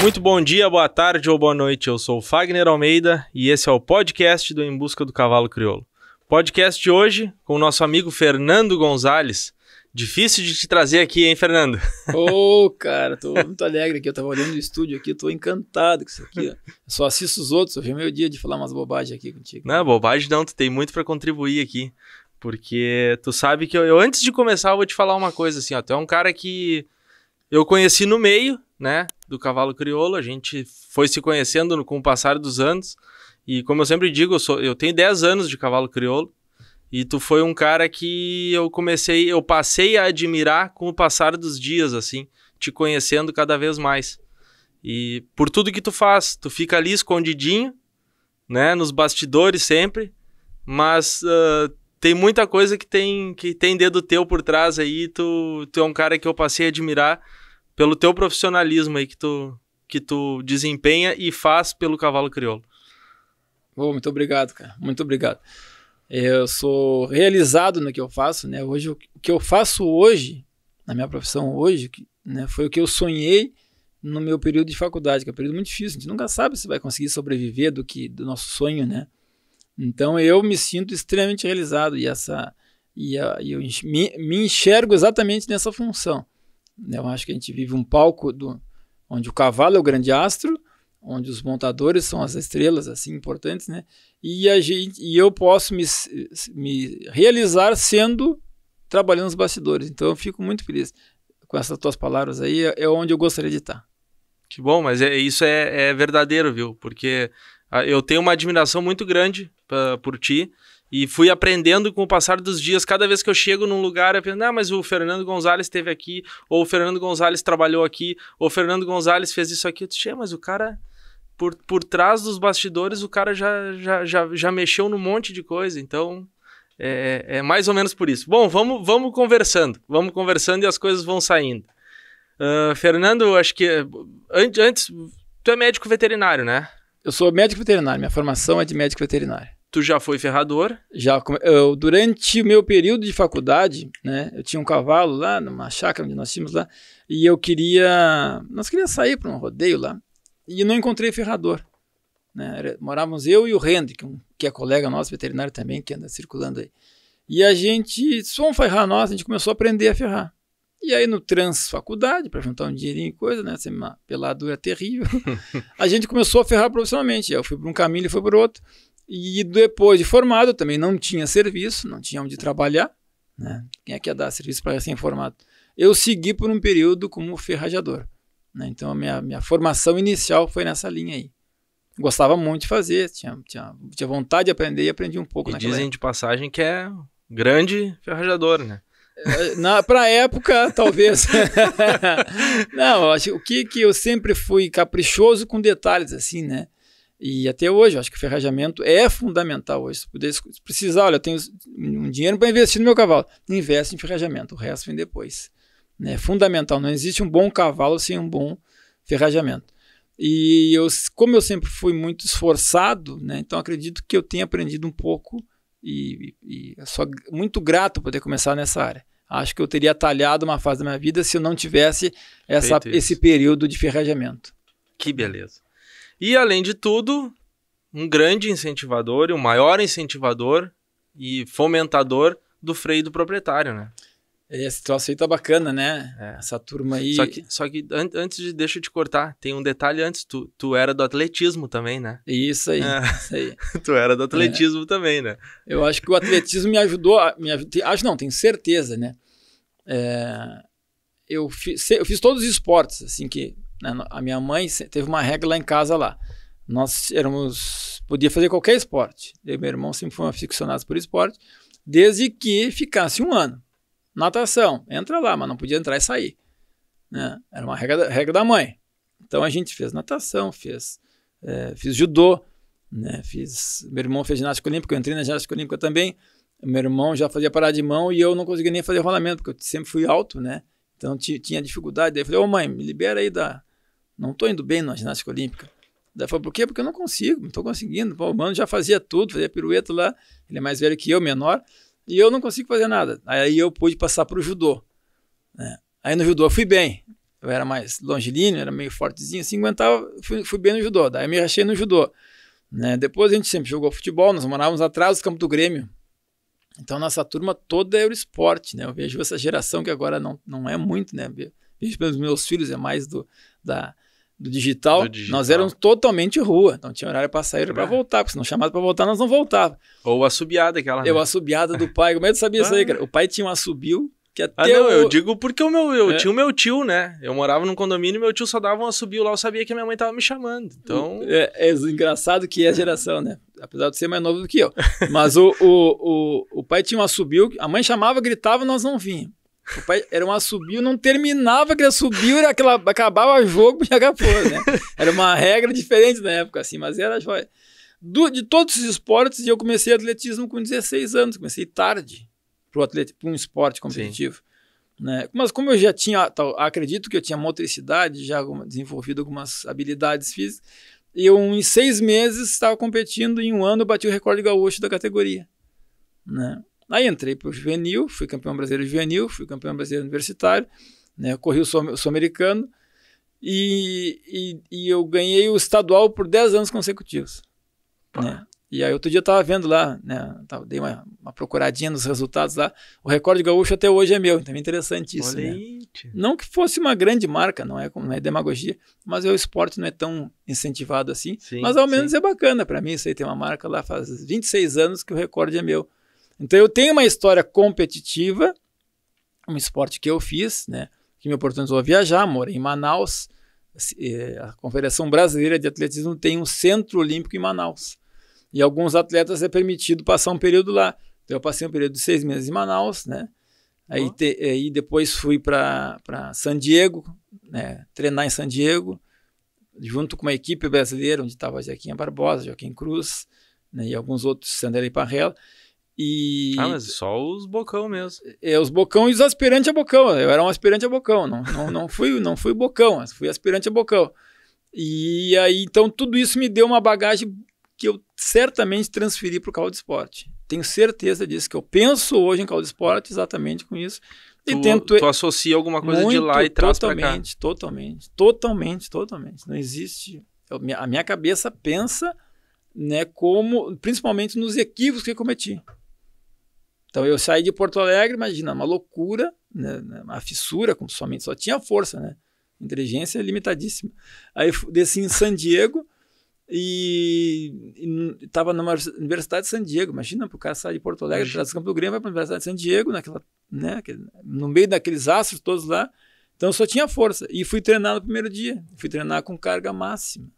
Muito bom dia, boa tarde ou boa noite. Eu sou o Fagner Almeida e esse é o podcast do Em Busca do Cavalo Crioulo. Podcast de hoje com o nosso amigo Fernando Gonzalez. Difícil de te trazer aqui, hein, Fernando? Ô, oh, cara, tô muito alegre aqui. Eu tava olhando o estúdio aqui, tô encantado com isso aqui. Ó. Eu só assisto os outros, hoje é meu dia de falar umas bobagens aqui contigo. Não, bobagem não, tu tem muito para contribuir aqui. Porque tu sabe que eu, eu, antes de começar, eu vou te falar uma coisa assim, ó. Tu é um cara que eu conheci no meio, né, do cavalo crioulo, a gente foi se conhecendo com o passar dos anos. E como eu sempre digo, eu, sou, eu tenho 10 anos de cavalo crioulo. E tu foi um cara que eu comecei, eu passei a admirar com o passar dos dias, assim, te conhecendo cada vez mais. E por tudo que tu faz, tu fica ali escondidinho, né, nos bastidores sempre, mas uh, tem muita coisa que tem que tem dedo teu por trás aí, tu, tu é um cara que eu passei a admirar pelo teu profissionalismo aí que tu, que tu desempenha e faz pelo cavalo crioulo. Oh, muito obrigado, cara. Muito obrigado. Eu sou realizado no que eu faço, né? Hoje, o que eu faço hoje, na minha profissão hoje, né, foi o que eu sonhei no meu período de faculdade, que é um período muito difícil. A gente nunca sabe se vai conseguir sobreviver do que do nosso sonho, né? Então eu me sinto extremamente realizado e essa e, a, e eu me, me enxergo exatamente nessa função. Né? Eu acho que a gente vive um palco do, onde o cavalo é o grande astro, onde os montadores são as estrelas assim importantes, né? E a gente e eu posso me, me realizar sendo trabalhando nos bastidores. Então eu fico muito feliz com essas tuas palavras aí, é, é onde eu gostaria de estar. Que bom, mas é, isso é, é verdadeiro, viu? Porque ah, eu tenho uma admiração muito grande pra, por ti. E fui aprendendo com o passar dos dias. Cada vez que eu chego num lugar, eu penso, ah, mas o Fernando Gonzalez esteve aqui, ou o Fernando Gonzalez trabalhou aqui, ou o Fernando Gonzalez fez isso aqui. Eu disse, mas o cara, por, por trás dos bastidores, o cara já, já, já, já mexeu num monte de coisa. Então, é, é, é mais ou menos por isso. Bom, vamos, vamos conversando. Vamos conversando e as coisas vão saindo. Uh, Fernando, acho que antes, antes, tu é médico veterinário, né? Eu sou médico veterinário, minha formação é de médico veterinário. Tu já foi ferrador? Já. Eu, durante o meu período de faculdade, né? Eu tinha um cavalo lá numa chácara onde nós tínhamos lá. E eu queria. Nós queríamos sair para um rodeio lá. E não encontrei ferrador. Né? morávamos eu e o Hendrik é que, é colega nosso, veterinário também, que anda circulando aí. E a gente, só um ferrar nós, a gente começou a aprender a ferrar. E aí no trans faculdade, para juntar um dinheirinho e coisa, né? Assim, uma peladura terrível. a gente começou a ferrar profissionalmente. Eu fui para um caminho, e foi para outro. E depois de formado, também não tinha serviço, não tinha onde trabalhar. Né? Quem é que ia dar serviço para ser formado Eu segui por um período como ferrajador. Né? Então, a minha, minha formação inicial foi nessa linha aí. Gostava muito de fazer, tinha, tinha, tinha vontade de aprender e aprendi um pouco. E dizem época. de passagem que é grande ferrajador, né? É, na, pra época, talvez. não, acho o que, que eu sempre fui caprichoso com detalhes, assim, né? E até hoje, eu acho que o ferrajamento é fundamental hoje. Se, puder, se precisar, olha, eu tenho um dinheiro para investir no meu cavalo. Investe em ferrajamento, o resto vem depois. Né? É fundamental. Não existe um bom cavalo sem um bom ferrajamento. E eu, como eu sempre fui muito esforçado, né, então acredito que eu tenha aprendido um pouco e, e, e sou muito grato por ter começado nessa área. Acho que eu teria talhado uma fase da minha vida se eu não tivesse essa, esse período de ferrajamento. Que beleza. E, além de tudo, um grande incentivador e o maior incentivador e fomentador do freio do proprietário, né? Esse troço aí tá bacana, né? É. Essa turma aí. Só que, só que an antes de deixa eu te cortar, tem um detalhe antes. Tu, tu era do atletismo também, né? Isso aí. É. Isso aí. tu era do é. atletismo é. também, né? Eu acho que o atletismo me ajudou. A, me, acho não, tenho certeza, né? É, eu, fiz, eu fiz todos os esportes, assim, que né? A minha mãe teve uma regra lá em casa lá. Nós éramos. Podia fazer qualquer esporte. Eu, meu irmão sempre foi aficionado por esporte, desde que ficasse um ano. Natação, entra lá, mas não podia entrar e sair. Né? Era uma regra, regra da mãe. Então a gente fez natação, fez, é, fiz judô, né? fiz, meu irmão fez ginástica olímpica, eu entrei na ginástica olímpica também. Meu irmão já fazia parada de mão e eu não conseguia nem fazer rolamento, porque eu sempre fui alto, né? Então tinha dificuldade. Daí eu falei, ô mãe, me libera aí da, não estou indo bem na ginástica olímpica. Daí falou, por quê? Porque eu não consigo, não estou conseguindo. Pô, o mano já fazia tudo, fazia pirueta lá, ele é mais velho que eu, menor, e eu não consigo fazer nada. Aí eu pude passar para o judô. Né? Aí no judô eu fui bem. Eu era mais longilíneo, era meio fortezinho, assim, aguentava, fui, fui bem no judô. Daí me rachei no judô. Né? Depois a gente sempre jogou futebol, nós morávamos atrás do campo do Grêmio. Então nossa turma toda é esporte né? Eu vejo essa geração que agora não, não é muito, né? Vejo pelos meus filhos, é mais do, da, do digital, do digital, nós éramos totalmente rua. Então tinha horário para sair e para é. voltar, porque se não chamasse para voltar, nós não voltava. Ou a subiada aquela. Né? Eu, a subiada do pai. Como é que tu sabia isso aí, ah. cara? O pai tinha um subiu que ah, até. Ah, não, o... eu digo porque o meu, eu é. tinha o meu tio, né? Eu morava num condomínio e meu tio só dava um subiu lá, eu sabia que a minha mãe tava me chamando. Então. É, é, engraçado que é a geração, né? Apesar de ser mais novo do que eu. Mas o, o, o, o pai tinha um assobio, a mãe chamava, gritava, nós não vinham. O pai era um assobio, não terminava aquele assobio, era aquela, acabava o jogo e acabou, fora, né? Era uma regra diferente na época, assim, mas era joia. Do, de todos os esportes, eu comecei atletismo com 16 anos, comecei tarde para um esporte competitivo. Né? Mas como eu já tinha, tá, acredito que eu tinha motricidade, já desenvolvido algumas habilidades físicas, eu em seis meses estava competindo, em um ano bati o recorde gaúcho da categoria. Né? Aí entrei para o juvenil, fui campeão brasileiro juvenil, fui campeão brasileiro universitário, né? corri o sul-americano e, e, e, eu ganhei o estadual por 10 anos consecutivos. Né? E aí outro dia eu estava vendo lá, né? dei uma, uma, procuradinha nos resultados lá. O recorde gaúcho até hoje é meu, então é interessante isso. Né? Não que fosse uma grande marca, não é, não é demagogia, mas é o esporte não é tão incentivado assim. Sim, mas ao menos sim. é bacana para mim isso aí. Tem uma marca lá faz 26 anos que o recorde é meu. Então eu tenho uma história competitiva, um esporte que eu fiz, né? Que me oportunizou a viajar, morei em Manaus. É, a Confederação Brasileira de Atletismo tem um centro olímpico em Manaus. E alguns atletas é permitido passar um período lá. Então eu passei um período de seis meses em Manaus, né? Aí, te, aí depois fui para San Diego, né? treinar em San Diego, junto com uma equipe brasileira, onde estava Joaquim Barbosa, Joaquim Cruz né? e alguns outros, e Parrela. E... Ah, mas só os bocão mesmo. É, os bocão e os aspirantes a bocão. Eu era um aspirante a bocão, não, não, não, fui, não fui bocão, fui aspirante a bocão. E aí, então, tudo isso me deu uma bagagem que eu certamente transferi para o caldo esporte. Tenho certeza disso, que eu penso hoje em caldo esporte exatamente com isso. E tu, tento... tu associa alguma coisa Muito, de lá e traz para cá. Totalmente, totalmente, totalmente, totalmente. Não existe... Eu, a minha cabeça pensa né, como, principalmente nos equívocos que eu cometi. Então eu saí de Porto Alegre, imagina, uma loucura, né, né? uma fissura, como somente só tinha força, né? Inteligência limitadíssima. Aí desci em San Diego e estava na Universidade de San Diego. Imagina, para o cara sair de Porto Alegre, atrás do Campo do Grêmio, vai para a Universidade de San Diego, naquela, né? no meio daqueles astros todos lá. Então eu só tinha força. E fui treinar no primeiro dia. Fui treinar com carga máxima.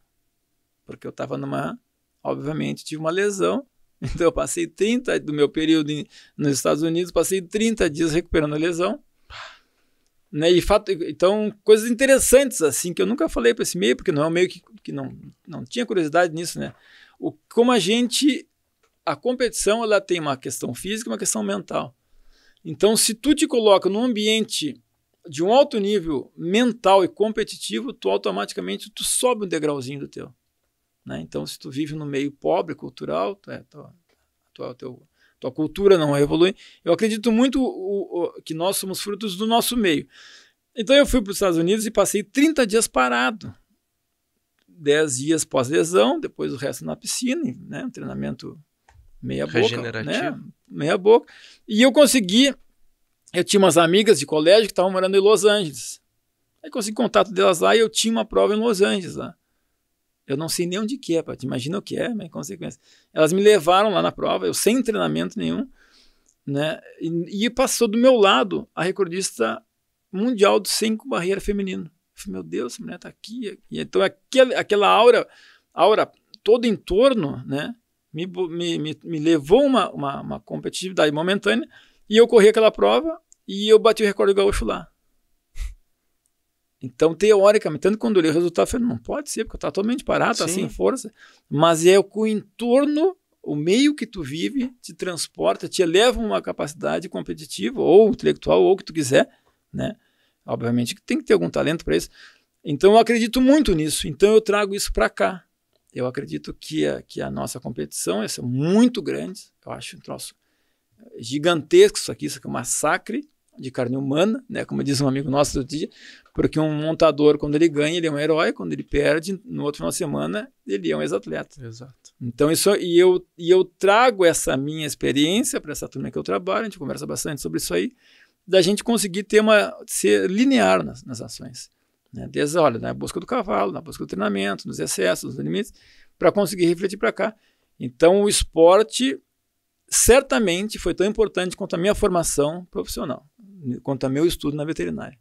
Porque eu estava numa. Obviamente, tive uma lesão Então eu passei 30 do meu período em, nos Estados Unidos, passei 30 dias recuperando a lesão. Né? E fato, então coisas interessantes assim que eu nunca falei para esse meio, porque não é um meio que, que não não tinha curiosidade nisso, né? O como a gente a competição ela tem uma questão física, e uma questão mental. Então se tu te coloca num ambiente de um alto nível mental e competitivo, tu automaticamente tu sobe um degrauzinho do teu. Né? Então, se tu vive no meio pobre, cultural, tu, é, tua, tua, tua cultura não evolui. Eu acredito muito o, o, que nós somos frutos do nosso meio. Então, eu fui para os Estados Unidos e passei 30 dias parado. 10 dias pós-lesão, depois o resto na piscina, né? um treinamento meia boca. Né? Meia boca. E eu consegui. Eu tinha umas amigas de colégio que estavam morando em Los Angeles. Aí consegui contato delas lá e eu tinha uma prova em Los Angeles lá. Eu não sei nem onde que é, Paty. Imagina o que é, mas né? em consequência. Elas me levaram lá na prova, eu sem treinamento nenhum, né? E, e passou do meu lado a recordista mundial do 5 barreira feminino. Falei, meu Deus, essa mulher tá aqui. E é- então aquele, aquela aura, aura todo em torno, né? Me, me, me, me levou uma, uma, uma competitividade momentânea e eu corri aquela prova e eu bati o recorde gaúcho lá. Então, teoricamente, tanto quando eu li o resultado, eu falei, não pode ser, porque eu tá totalmente parado, está sem força. Mas é o entorno, o meio que tu vive, te transporta, te eleva uma capacidade competitiva, ou intelectual, ou o que tu quiser, né? Obviamente que tem que ter algum talento para isso. Então, eu acredito muito nisso. Então, eu trago isso para cá. Eu acredito que a, que a nossa competição essa é muito grande. Eu acho um troço gigantesco isso aqui, isso aqui é um massacre de carne humana, né? Como diz um amigo nosso do dia, porque um montador, quando ele ganha, ele é um herói, quando ele perde, no outro final de semana, ele é um ex-atleta. Exato. Então, isso, e eu, e eu trago essa minha experiência para essa turma que eu trabalho, a gente conversa bastante sobre isso aí, da gente conseguir ter uma, ser linear nas, nas ações. Né? Desde, olha, na busca do cavalo, na busca do treinamento, nos excessos, nos limites, para conseguir refletir para cá. Então, o esporte certamente foi tão importante quanto a minha formação profissional, quanto a meu estudo na veterinária.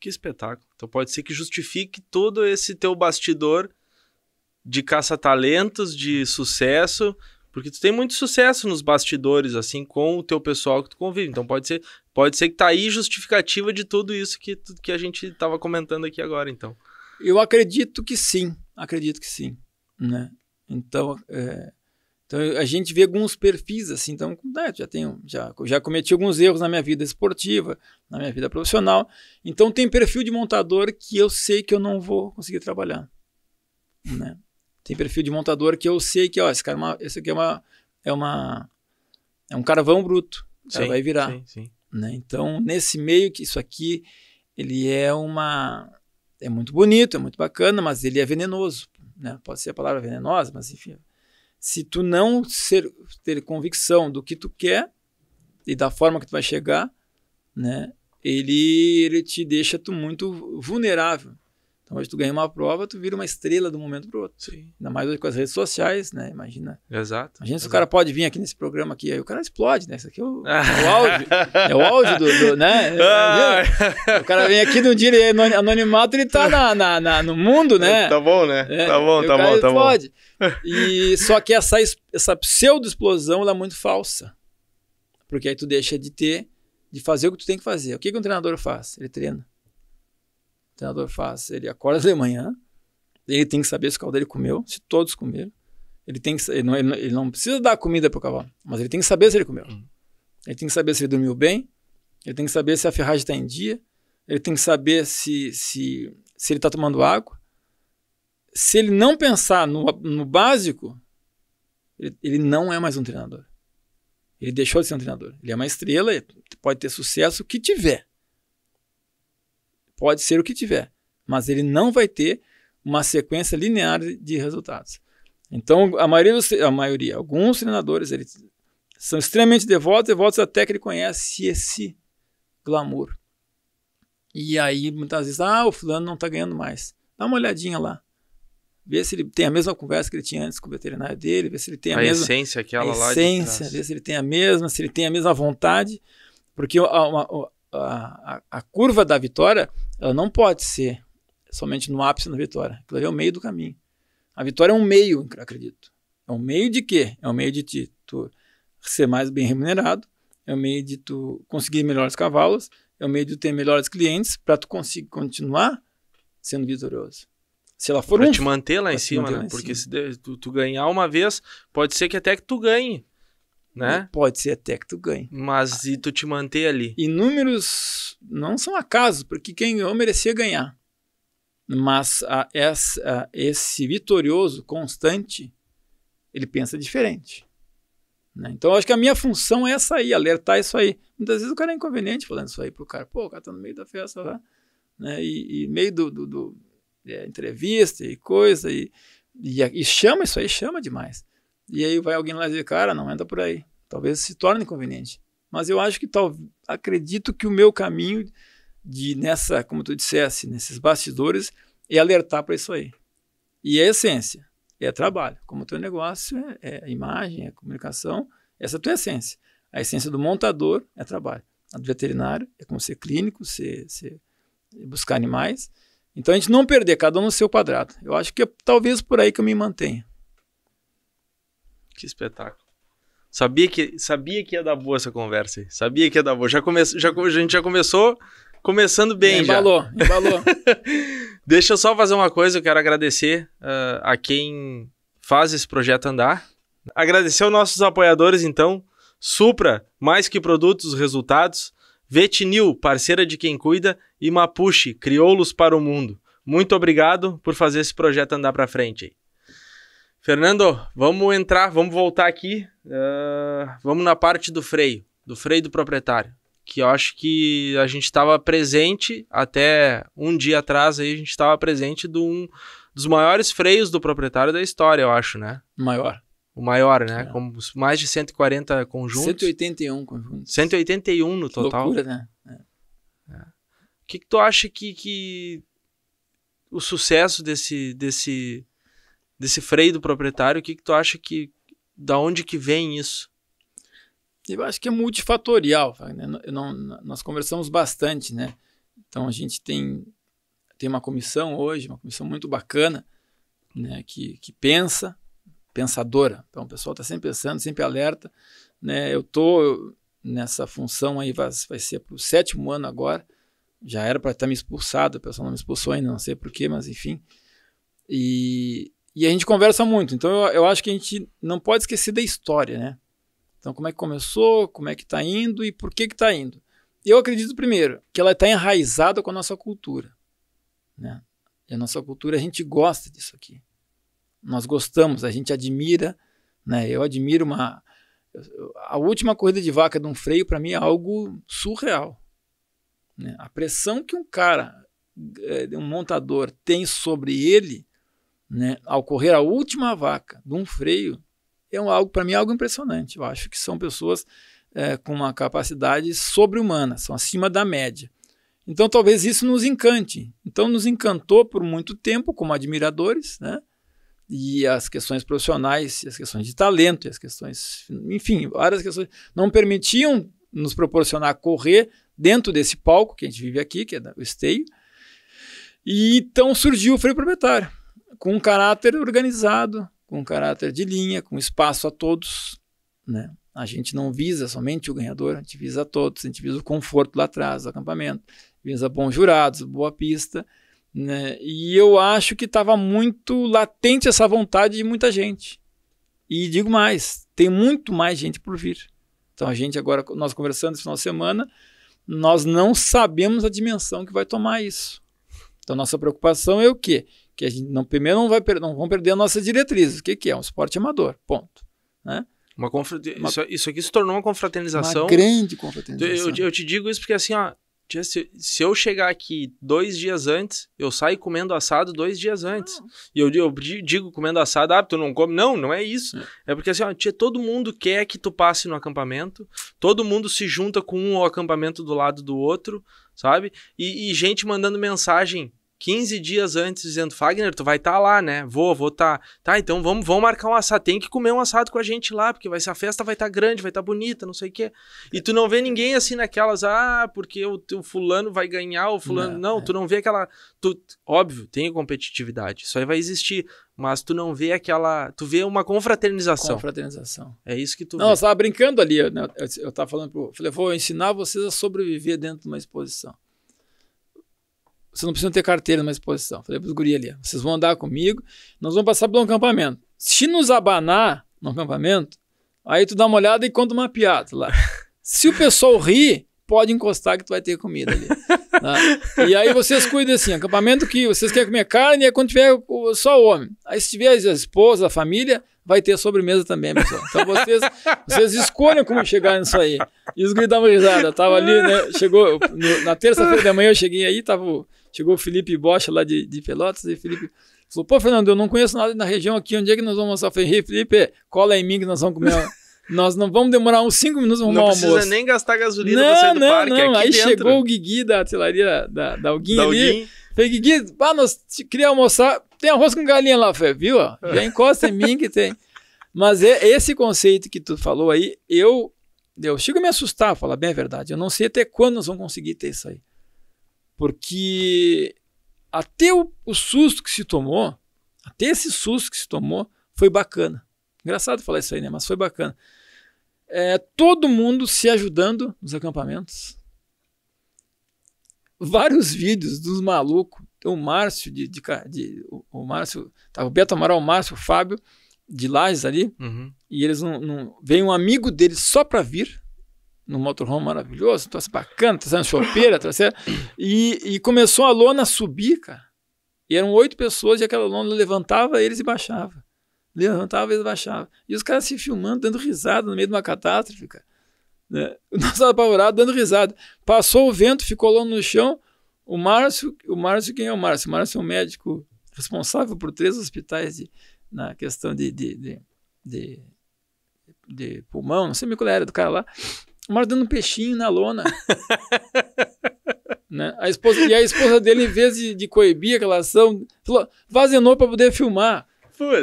Que espetáculo. Então pode ser que justifique todo esse teu bastidor de caça-talentos, de sucesso, porque tu tem muito sucesso nos bastidores, assim, com o teu pessoal que tu convive. Então pode ser, pode ser que tá aí justificativa de tudo isso que, que a gente estava comentando aqui agora, então. Eu acredito que sim, acredito que sim, né? Então, é, então a gente vê alguns perfis assim, então é, já tenho, já, já cometi alguns erros na minha vida esportiva, na minha vida profissional. Então tem perfil de montador que eu sei que eu não vou conseguir trabalhar, né? Tem perfil de montador que eu sei que, ó, esse cara, é uma, esse aqui é uma, é uma, é um carvão bruto, sim, vai virar, sim, sim. né? Então nesse meio que isso aqui, ele é uma, é muito bonito, é muito bacana, mas ele é venenoso, né? Pode ser a palavra venenosa, mas enfim se tu não ser, ter convicção do que tu quer e da forma que tu vai chegar, né? Ele, ele te deixa tu muito vulnerável. Então hoje tu ganha uma prova, tu vira uma estrela de um momento para o outro. Sim. Ainda mais hoje com as redes sociais, né? Imagina. Exato. Imagina exato. se o cara pode vir aqui nesse programa aqui, aí o cara explode, né? Isso aqui é o, o ah. áudio. é o áudio é do, do né? É, ah. o cara vem aqui num dia ele é anonimato, ele tá na, na, na, no mundo, né? Tá bom, né? É, tá bom, tá, tá bom, tá explode. bom. E só que essa, essa pseudo-explosão ela é muito falsa. Porque aí tu deixa de ter, de fazer o que tu tem que fazer. O que, que um treinador faz? Ele treina treinador faz? Ele acorda de manhã, ele tem que saber se o cavalo dele comeu, se todos comeram. Ele, tem que, ele, não, ele não precisa dar comida para o cavalo, mas ele tem que saber se ele comeu. Hum. Ele tem que saber se ele dormiu bem, ele tem que saber se a ferragem está em dia, ele tem que saber se, se, se ele está tomando água. Se ele não pensar no, no básico, ele, ele não é mais um treinador. Ele deixou de ser um treinador. Ele é uma estrela, pode ter sucesso, o que tiver. Pode ser o que tiver, mas ele não vai ter uma sequência linear de resultados. Então, a maioria, dos, a maioria alguns treinadores, eles são extremamente devotos, devotos até que ele conhece esse glamour. E aí, muitas vezes, ah, o fulano não está ganhando mais. Dá uma olhadinha lá. Vê se ele tem a mesma conversa que ele tinha antes com o veterinário dele, vê se ele tem a, a mesma... essência aquela a lá essência, vê se ele tem a mesma, se ele tem a mesma vontade. Porque a, a, a, a curva da vitória ela não pode ser somente no ápice na vitória. Aquilo ali é o meio do caminho. A vitória é um meio, acredito. É um meio de quê? É um meio de ti, tu ser mais bem remunerado, é um meio de tu conseguir melhores cavalos, é um meio de tu ter melhores clientes para tu conseguir continuar sendo vitorioso. Se ela for pra um, te manter lá em cima, né? Porque cima. se tu, tu ganhar uma vez, pode ser que até que tu ganhe né? pode ser até que tu ganhe. Mas e tu te manter ali? E números não são acaso, porque quem ganhou merecia ganhar. Mas a, essa, a, esse vitorioso constante, ele pensa diferente. Né? Então, eu acho que a minha função é essa aí, alertar isso aí. Muitas vezes o cara é inconveniente falando isso aí pro cara. Pô, o cara tá no meio da festa lá, né? E, e meio do, do, do é, entrevista e coisa, e, e, e chama isso aí, chama demais. E aí vai alguém lá dizer, cara, não anda por aí. Talvez se torne conveniente. Mas eu acho que tal, acredito que o meu caminho de nessa, como tu dissesse, nesses bastidores é alertar para isso aí. E é essência, é trabalho. Como o teu negócio é, é imagem, é comunicação, essa é a tua essência. A essência do montador é trabalho. A do veterinário é como ser clínico, ser, ser buscar animais. Então a gente não perder, cada um no seu quadrado. Eu acho que é talvez por aí que eu me mantenha. Que espetáculo. Sabia que, sabia que ia dar boa essa conversa aí. Sabia que ia dar boa. Já come, já, a gente já começou começando bem. Embalou, já. embalou. Deixa eu só fazer uma coisa. Eu quero agradecer uh, a quem faz esse projeto andar. Agradecer aos nossos apoiadores, então. Supra, mais que produtos, resultados. Vetinil, parceira de quem cuida. E Mapuche, crioulos para o mundo. Muito obrigado por fazer esse projeto andar para frente. Fernando, vamos entrar, vamos voltar aqui. Uh, vamos na parte do freio, do freio do proprietário. Que eu acho que a gente estava presente até um dia atrás aí, a gente estava presente de um dos maiores freios do proprietário da história, eu acho, né? Maior. O maior, né? É. Com mais de 140 conjuntos. 181 conjuntos. 181 no total. Loucura, né? É. O é. que, que tu acha que, que o sucesso desse, desse desse freio do proprietário, o que, que tu acha que. Da onde que vem isso? Eu acho que é multifatorial. Né? não, nós conversamos bastante, né? Então a gente tem, tem uma comissão hoje, uma comissão muito bacana, né? Que, que pensa, pensadora. Então o pessoal está sempre pensando, sempre alerta. Né? Eu estou nessa função aí, vai, vai ser para o sétimo ano agora. Já era para estar tá me expulsado, o pessoal não me expulsou ainda, não sei porquê, mas enfim. E, e a gente conversa muito, então eu, eu acho que a gente não pode esquecer da história, né? Então, como é que começou, como é que está indo e por que que está indo. Eu acredito, primeiro, que ela está enraizada com a nossa cultura. Né? E a nossa cultura, a gente gosta disso aqui. Nós gostamos, a gente admira. Né? Eu admiro uma... A última corrida de vaca de um freio, para mim, é algo surreal. Né? A pressão que um cara, eh, um montador, tem sobre ele né, ao correr a última vaca de um freio, é um, algo para mim é algo impressionante. Eu acho que são pessoas é, com uma capacidade sobre-humana, são acima da média. Então talvez isso nos encante. Então nos encantou por muito tempo como admiradores, né? E as questões profissionais, as questões de talento, as questões, enfim, várias questões não permitiam nos proporcionar correr dentro desse palco que a gente vive aqui, que é o esteio. E então surgiu o freio proprietário com um caráter organizado, com um caráter de linha, com espaço a todos. Né? A gente não visa somente o ganhador, a gente visa a todos, a gente visa o conforto lá atrás do acampamento, visa bons jurados, boa pista. Né? E eu acho que estava muito latente essa vontade de muita gente. E digo mais, tem muito mais gente por vir. Então a gente agora, nós conversando esse final de semana, nós não sabemos a dimensão que vai tomar isso. Então nossa preocupação é o quê? que a gente não, primeiro não, vai, não vão perder nossas diretrizes O que, que é? Um esporte amador, ponto. Né? Uma Uma... Isso, isso, aqui se tornou uma confraternização. Uma grande confraternização. Eu, eu te digo isso porque assim, ó, se, se, eu chegar aqui dois dias antes, eu saio comendo assado dois dias antes. Ah. E eu, eu, digo comendo assado, ah, tu não come. Não, não é isso. É, é porque assim, ó, tia, todo mundo quer que tu passe no acampamento, todo mundo se junta com um acampamento do lado do outro, sabe? E, e gente mandando mensagem 15 dias antes, dizendo, Fagner, tu vai estar tá lá, né? Vou, vou estar. Tá. tá, então vamos, vamos marcar um assado. Tem que comer um assado com a gente lá, porque vai, a festa vai estar tá grande, vai estar tá bonita, não sei o quê. E tu não vê ninguém assim naquelas, ah, porque o, o fulano vai ganhar, o fulano. Não, não é. tu não vê aquela. Tu, óbvio, tem competitividade, isso aí vai existir. Mas tu não vê aquela. Tu vê uma confraternização. Confraternização. É isso que tu. Não, vê. eu estava brincando ali, né? eu estava falando, pro, eu falei, vou ensinar vocês a sobreviver dentro de uma exposição. Vocês não precisam ter carteira numa exposição. Falei pros guri ali, vocês vão andar comigo, nós vamos passar por um acampamento. Se nos abanar no acampamento, aí tu dá uma olhada e conta uma piada lá. Se o pessoal rir, pode encostar que tu vai ter comida ali. Tá? E aí vocês cuidam assim, acampamento que vocês querem comer carne é quando tiver só o homem. Aí se tiver a esposa, a família, vai ter sobremesa também, pessoal. Então vocês, vocês escolham como chegar nisso aí. E os dão uma risada. Tava ali, né? Chegou no, na terça-feira da manhã, eu cheguei aí, tava o Chegou o Felipe Bosch lá de, de Pelotas e Felipe falou: Pô, Fernando, eu não conheço nada na região aqui, onde é que nós vamos almoçar? Eu falei: Felipe, cola em mim que nós vamos comer. nós não vamos demorar uns 5 minutos arrumar almoço. Não precisa nem gastar gasolina não, pra sair do não, parque. Não, é Aí dentro. chegou o Guigui da artilharia da, da Alguinha da ali. Falei, Guigui, ah, nós queria almoçar. Tem arroz com galinha lá, viu? É. Já encosta em mim que tem. Mas é esse conceito que tu falou aí, eu, eu chego a me assustar, falar bem a verdade. Eu não sei até quando nós vamos conseguir ter isso aí. Porque até o, o susto que se tomou, até esse susto que se tomou, foi bacana. Engraçado falar isso aí, né? Mas foi bacana. É, todo mundo se ajudando nos acampamentos. Vários vídeos dos malucos. o Márcio de. de, de o, o, Márcio. Tá, o Beto Amaral, o Márcio, o Fábio, de Lages ali. Uhum. E eles não, não. Vem um amigo deles só para vir num motorhome maravilhoso, trouxe então, assim, bacana, trazendo chopeira, trazendo... E, e começou a lona a subir, cara. E eram oito pessoas e aquela lona levantava eles e baixava. Levantava eles e baixava. E os caras se filmando, dando risada no meio de uma catástrofe, cara. Né? Nós apavorados, dando risada. Passou o vento, ficou lona no chão. O Márcio, o Márcio, quem é o Márcio? O Márcio é um médico responsável por três hospitais de, na questão de, de, de, de de pulmão, não sei qual era do cara lá mordendo um peixinho na lona. né? a esposa, e a esposa dele, em vez de, de coibir a relação, falou, vazenou para poder filmar.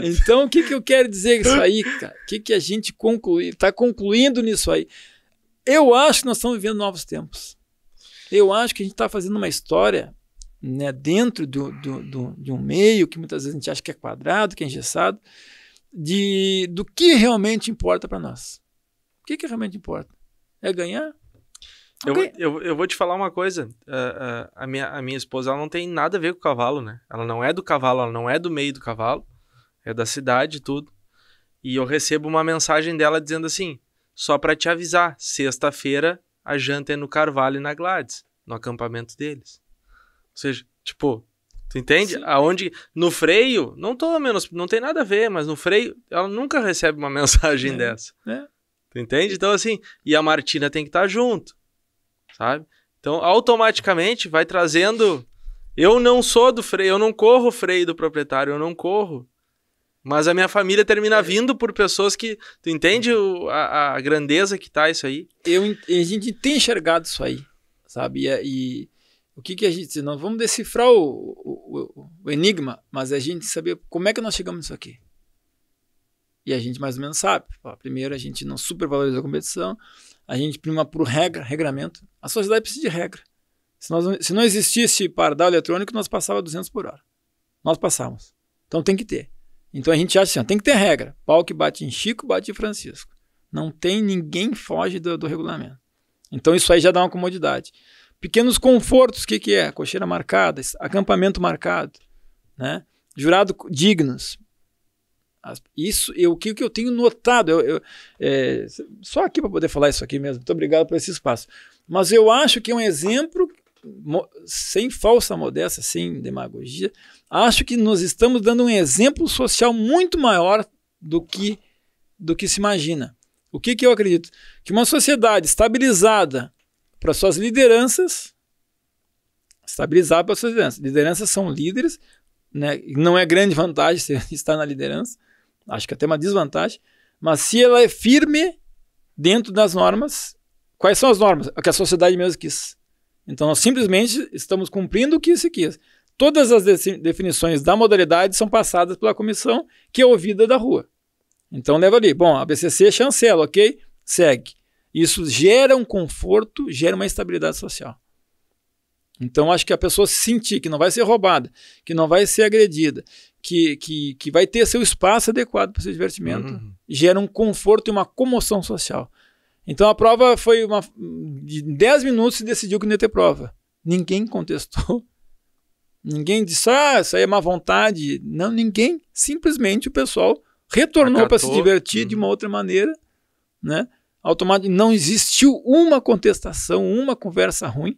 Então, o que, que eu quero dizer com isso aí, cara? O que, que a gente conclui, está concluindo nisso aí? Eu acho que nós estamos vivendo novos tempos. Eu acho que a gente está fazendo uma história né, dentro do, do, do, de um meio que muitas vezes a gente acha que é quadrado, que é engessado, de, do que realmente importa para nós. O que, que realmente importa? é ganhar. Okay. Eu, eu, eu, vou te falar uma coisa. Uh, uh, a, minha, a minha esposa ela não tem nada a ver com o cavalo, né? Ela não é do cavalo, ela não é do meio do cavalo, é da cidade e tudo. E eu recebo uma mensagem dela dizendo assim: só para te avisar, sexta-feira a janta é no Carvalho e na Gladys, no acampamento deles. Ou seja, tipo, tu entende? Sim. Aonde no freio, não tô menos, não tem nada a ver, mas no freio ela nunca recebe uma mensagem é, dessa. É. Tu entende? Então, assim, e a Martina tem que estar tá junto, sabe? Então, automaticamente vai trazendo. Eu não sou do freio, eu não corro o freio do proprietário, eu não corro. Mas a minha família termina é. vindo por pessoas que. Tu entende o, a, a, grandeza que tá isso aí? Eu, a gente tem enxergado isso aí, sabe? E, e o que, que a gente. Não vamos decifrar o, o, o, enigma, mas a gente saber como é que nós chegamos nisso aqui. E a gente mais ou menos sabe. Primeiro, a gente não supervaloriza a competição, a gente prima por regra, regramento. A sociedade precisa de regra. Se, nós, se não existisse pardal eletrônico, nós passava 200 por hora. Nós passávamos. Então tem que ter. Então a gente acha assim, ó, tem que ter regra. Pau que bate em Chico, bate em Francisco. Não tem, ninguém foge do, do regulamento. Então isso aí já dá uma comodidade. Pequenos confortos, o que, que é? Cocheira marcada, acampamento marcado, né? Jurado dignos, isso, e o que, que eu tenho notado, eu, eu é, só aqui para poder falar isso aqui mesmo, muito obrigado por esse espaço. Mas eu acho que é um exemplo, sem falsa modéstia, sem demagogia, acho que nós estamos dando um exemplo social muito maior do que, do que se imagina. O que, que eu acredito? Que uma sociedade estabilizada para suas lideranças, estabilizada para suas lideranças, lideranças são líderes, né? não é grande vantagem estar na liderança, acho que até uma desvantagem, mas se ela é firme dentro das normas, quais são as normas? A que a sociedade mesmo quis. Então, nós simplesmente estamos cumprindo o que se quis. Todas as definições da modalidade são passadas pela comissão, que é ouvida da rua. Então, leva ali. Bom, a BCC chancela, ok? Segue. Isso gera um conforto, gera uma estabilidade social. Então, acho que a pessoa sentir que não vai ser roubada, que não vai ser agredida, que, que, que vai ter seu espaço adequado para seu divertimento, uhum. gera um conforto e uma comoção social. Então a prova foi uma. De 10 minutos e decidiu que não ia ter prova. Ninguém contestou. Ninguém disse, ah, isso aí é má vontade. Não, ninguém. Simplesmente o pessoal retornou para se divertir uhum. de uma uhum. outra maneira, né? Automático, não existiu uma contestação, uma conversa ruim.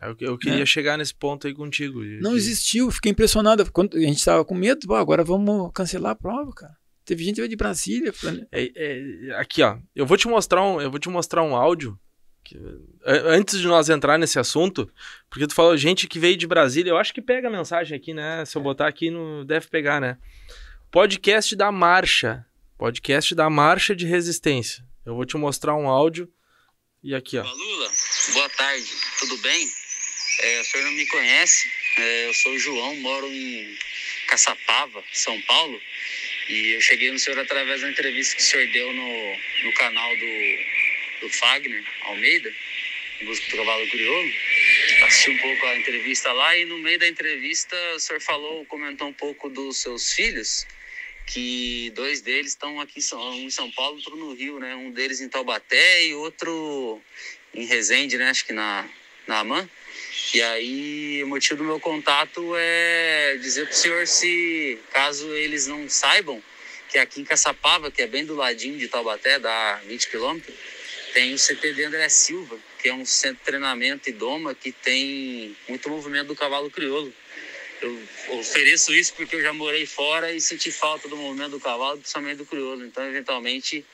É eu, eu queria é. chegar nesse ponto aí contigo. Não existiu, fiquei impressionado. Quando a gente estava com medo, Pô, agora vamos cancelar a prova, cara. Teve gente de Brasília. É, é, aqui, ó. Eu vou te mostrar um, eu vou te mostrar um áudio. Que, é, antes de nós entrar nesse assunto, porque tu falou gente que veio de Brasília, eu acho que pega a mensagem aqui, né? Se eu é. botar aqui, não deve pegar, né? Podcast da Marcha. Podcast da Marcha de Resistência. Eu vou te mostrar um áudio. E aqui, ó. Lula, boa tarde, tudo bem? É, o senhor não me conhece, é, eu sou o João, moro em Caçapava, São Paulo. E eu cheguei no senhor através da entrevista que o senhor deu no, no canal do, do Fagner Almeida, em busca do cavalo crioulo. Assisti um pouco a entrevista lá e no meio da entrevista o senhor falou, comentou um pouco dos seus filhos, que dois deles estão aqui um em São Paulo, outro no Rio, né? Um deles em Taubaté e outro em Resende, né? Acho que na, na Amã. E aí, o motivo do meu contato é dizer para o senhor se, caso eles não saibam, que aqui em Caçapava, que é bem do ladinho de Taubaté, dá 20 quilômetros, tem o CT de André Silva, que é um centro de treinamento e doma que tem muito movimento do cavalo crioulo. Eu ofereço isso porque eu já morei fora e senti falta do movimento do cavalo, principalmente do crioulo. Então, eventualmente,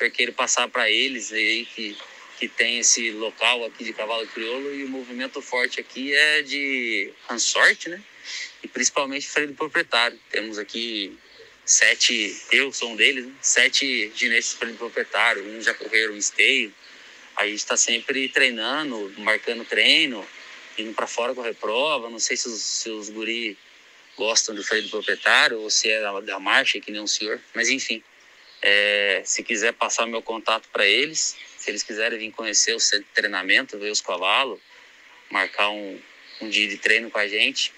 o eu queira passar para eles aí que que tem esse local aqui de cavalo crioulo e o movimento forte aqui é de consorte, né? E principalmente freio do proprietário. Temos aqui sete, eu sou um deles, né? sete ginetes freio do proprietário, um já correram um esteio. A gente está sempre treinando, marcando treino, indo para fora correr prova. Não sei se os, se os guri gostam do freio do proprietário ou se é da, da marcha, que nem um senhor, mas enfim. É, se quiser passar meu contato para eles, se eles quiserem vir conhecer o centro de treinamento, ver os cavalos, marcar um, um dia de treino com a gente,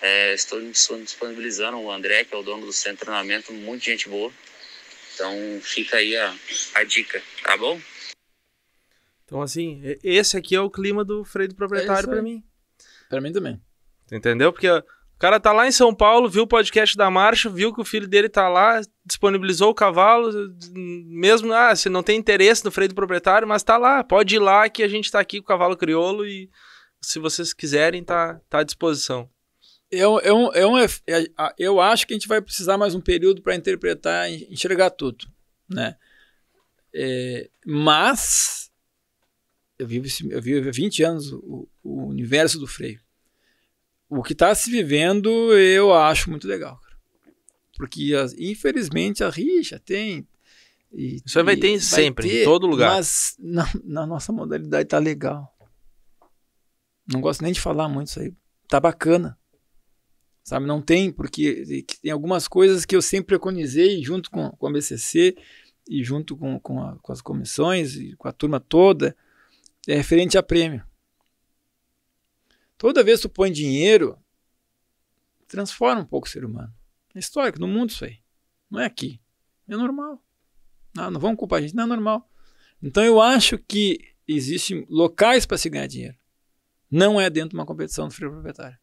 é, estou, estou disponibilizando o André, que é o dono do centro de treinamento, muita gente boa. Então fica aí a, a dica, tá bom? Então, assim, esse aqui é o clima do freio do proprietário é para mim. Para mim também. Entendeu? Porque o cara tá lá em São Paulo, viu o podcast da marcha, viu que o filho dele tá lá, disponibilizou o cavalo, mesmo ah, se não tem interesse no freio do proprietário, mas tá lá, pode ir lá que a gente tá aqui com o cavalo crioulo e se vocês quiserem, tá, tá à disposição. Eu, eu, eu, eu acho que a gente vai precisar mais um período para interpretar, enxergar tudo, né? É, mas eu vivo, eu vivo 20 anos o, o universo do freio o que está se vivendo eu acho muito legal. Porque, infelizmente, a rixa tem. E, Isso aí vai ter vai sempre, ter, em todo lugar. Mas na, na nossa modalidade tá legal. Não gosto nem de falar muito isso aí. Tá bacana. Sabe, não tem, porque tem algumas coisas que eu sempre preconizei junto com, com a BCC e junto com, com, a, com as comissões e com a turma toda, é referente a prêmio. Toda vez que tu põe dinheiro, transforma um pouco o ser humano. É histórico, no mundo isso aí. Não é aqui. É normal. Não, não vamos culpar a gente, não é normal. Então eu acho que existem locais para se ganhar dinheiro. Não é dentro de uma competição do freio proprietário.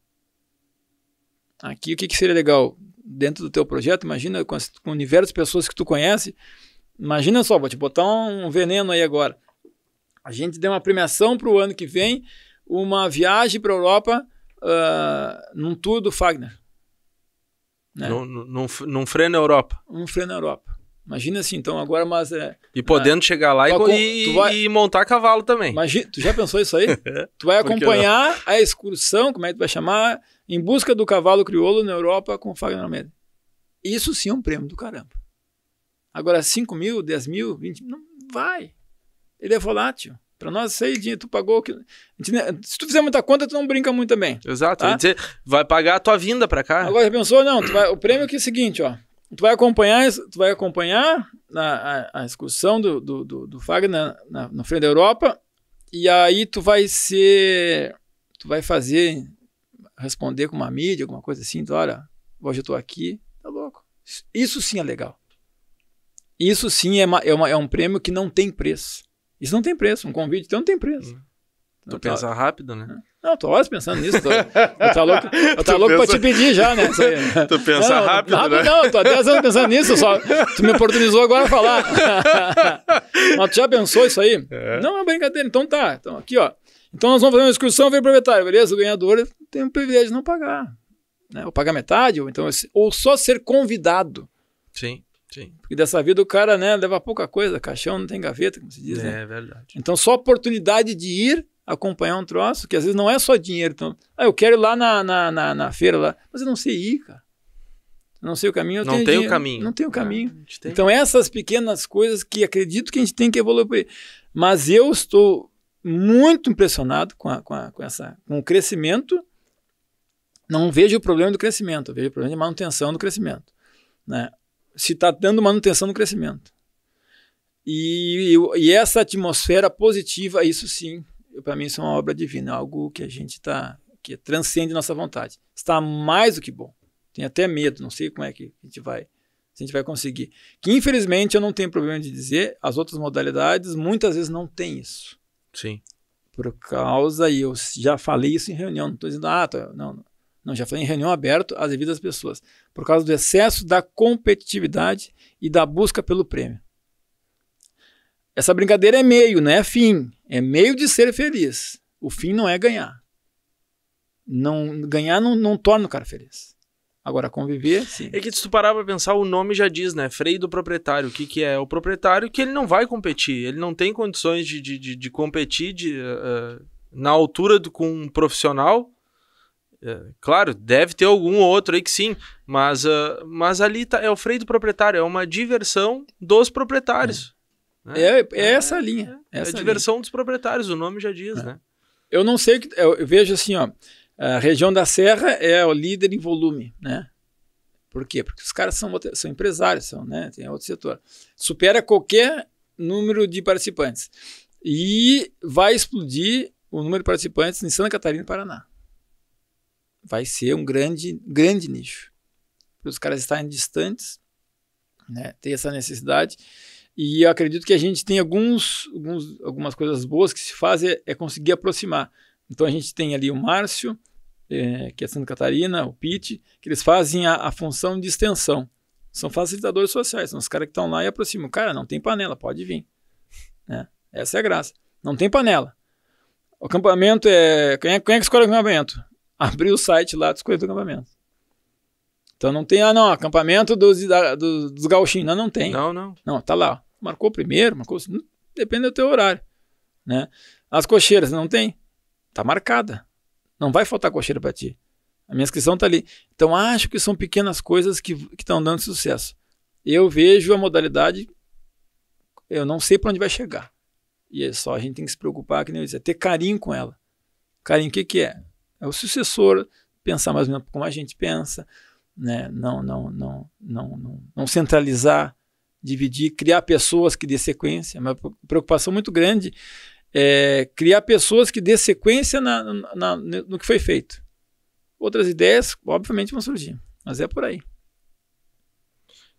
Aqui o que, que seria legal? Dentro do teu projeto, imagina com, com o universo de pessoas que tu conhece. Imagina só, vou te botar um veneno aí agora. A gente deu uma premiação para o ano que vem uma viagem para a Europa uh, num tour do Fagner. Né? Num, num, num freio na Europa. Num freio na Europa. Imagina assim, então agora, mas é. E podendo né? chegar lá e, com, vai, e montar cavalo também. Imagina, tu já pensou isso aí? tu vai acompanhar a excursão, como é que tu vai chamar? Em busca do cavalo crioulo na Europa com o Fagner Almeida. Isso sim é um prêmio do caramba. Agora, 5 mil, 10 mil, 20 mil, não vai. Ele é volátil. Para nós, sei, é dinheiro, tu pagou. Que... Se tu fizer muita conta, tu não brinca muito também. Exato. Tá? Dizer, vai pagar a tua vinda para cá. Agora, pensou, não, vai, o prêmio aqui é o seguinte, ó. Tu vai acompanhar, tu vai acompanhar a, a, a excursão do, do, do, do Fagner na, na, no Feira da Europa, e aí tu vai ser. Tu vai fazer, responder com uma mídia, alguma coisa assim, tu, olha, hoje eu tô aqui, tá louco. Isso sim é legal. Isso sim é, uma, é, uma, é um prêmio que não tem preço. Isso não tem preço, um convite então não tem preço. Hum. tu tá- pensa rápido, né? Não, tô quase pensando nisso. Tô... Eu tô tá louco, eu tô tá louco pensa... pra te pedir já, né? Aí... Tu pensa não, não, rápido, rápido, né? Não, tô há 10 anos pensando nisso, só tu me oportunizou agora a falar. Mas tu já pensou isso aí? É. Não, é uma brincadeira. Então tá, então aqui, ó. Então nós vamos fazer uma excursão, vem proprietário, beleza? O ganhador tem o privilégio de não pagar. Né? Ou pagar metade, ou, então, ou só ser convidado. Sim. Sim. Porque dessa vida o cara né, leva pouca coisa, caixão não tem gaveta, como se diz. Né? É, né? verdade. Então só a oportunidade de ir acompanhar um troço, que às vezes não é só dinheiro. Então, ah, eu quero ir lá na, na, na, na feira lá, mas eu não sei ir, cara. Eu não sei o caminho, eu não tenho, tenho o caminho. Não tenho o é, caminho. tem. Então essas pequenas coisas que acredito que a gente tem que evoluir. Mas eu estou muito impressionado com, a, com, a, com, essa, com o crescimento. Não vejo o problema do crescimento, vejo o problema de manutenção do crescimento. Né? se está dando manutenção no crescimento. E, e, essa atmosfera positiva, isso sim, para mim isso é uma obra divina, é algo que a gente está, que transcende nossa vontade. Está mais do que bom. Tenho até medo, não sei como é que a gente vai, a gente vai conseguir. Que infelizmente eu não tenho problema de dizer, as outras modalidades muitas vezes não têm isso. Sim. Por causa, e eu já falei isso em reunião, não estou dizendo, ah, tô, tá, não, não não, já falei em reunião aberta às devidas pessoas. Por causa do excesso da competitividade e da busca pelo prêmio. Essa brincadeira é meio, não é fim. É meio de ser feliz. O fim não é ganhar. Não, ganhar não, não torna o cara feliz. Agora, conviver, sim. É que se tu parar pra pensar, o nome já diz, né? Freio do proprietário. O que, que é? O proprietário que ele não vai competir. Ele não tem condições de, de, de, de competir de, uh, na altura do, com um profissional é, claro, deve ter algum outro aí que sim, mas, uh, mas ali tá, é o freio do proprietário, é uma diversão dos proprietários. É, né? é, é, é essa linha. É, é essa a diversão linha. dos proprietários, o nome já diz, né? Eu não sei, que, eu vejo assim, ó, a região da Serra é o líder em volume, né? Por quê? Porque os caras são, são empresários, são, né? Tem outro setor. Supera qualquer número de participantes. E vai explodir o número de participantes em Santa Catarina e Paraná vai ser um grande, grande nicho. Para os caras estarem distantes, né, ter essa necessidade. E eu acredito que a gente tem alguns, alguns algumas coisas boas que se faz é, é, conseguir aproximar. Então a gente tem ali o Márcio, é, que é Santa Catarina, o Pete, que eles fazem a, a função de extensão. São facilitadores sociais, são os caras que estão lá e aproximam. Cara, não tem panela, pode vir. Né? Essa é a graça. Não tem panela. O acampamento é. Quem é, quem é que escolhe o acampamento? abri o site lá, dos escolheu do acampamento. Então não tem, ah não, acampamento dos, dos, dos gauchinhos. Não, não tem. Não, não. Não, tá lá. Marcou primeiro, marcou depende do teu horário, né? As cocheiras, não tem? Tá marcada. Não vai faltar cocheira para ti. A minha inscrição tá ali. Então acho que são pequenas coisas que estão dando sucesso. Eu vejo a modalidade, eu não sei para onde vai chegar. E é só a gente tem que se preocupar, que nem eu disse, é ter carinho com ela. Carinho, o que que é? é o sucessor pensar mais ou menos como a gente pensa, né? não, não, não, não, não, não centralizar, dividir, criar pessoas que dê sequência. É uma preocupação muito grande é criar pessoas que dê sequência na, na, no que foi feito. Outras ideias, obviamente, vão surgir, mas é por aí.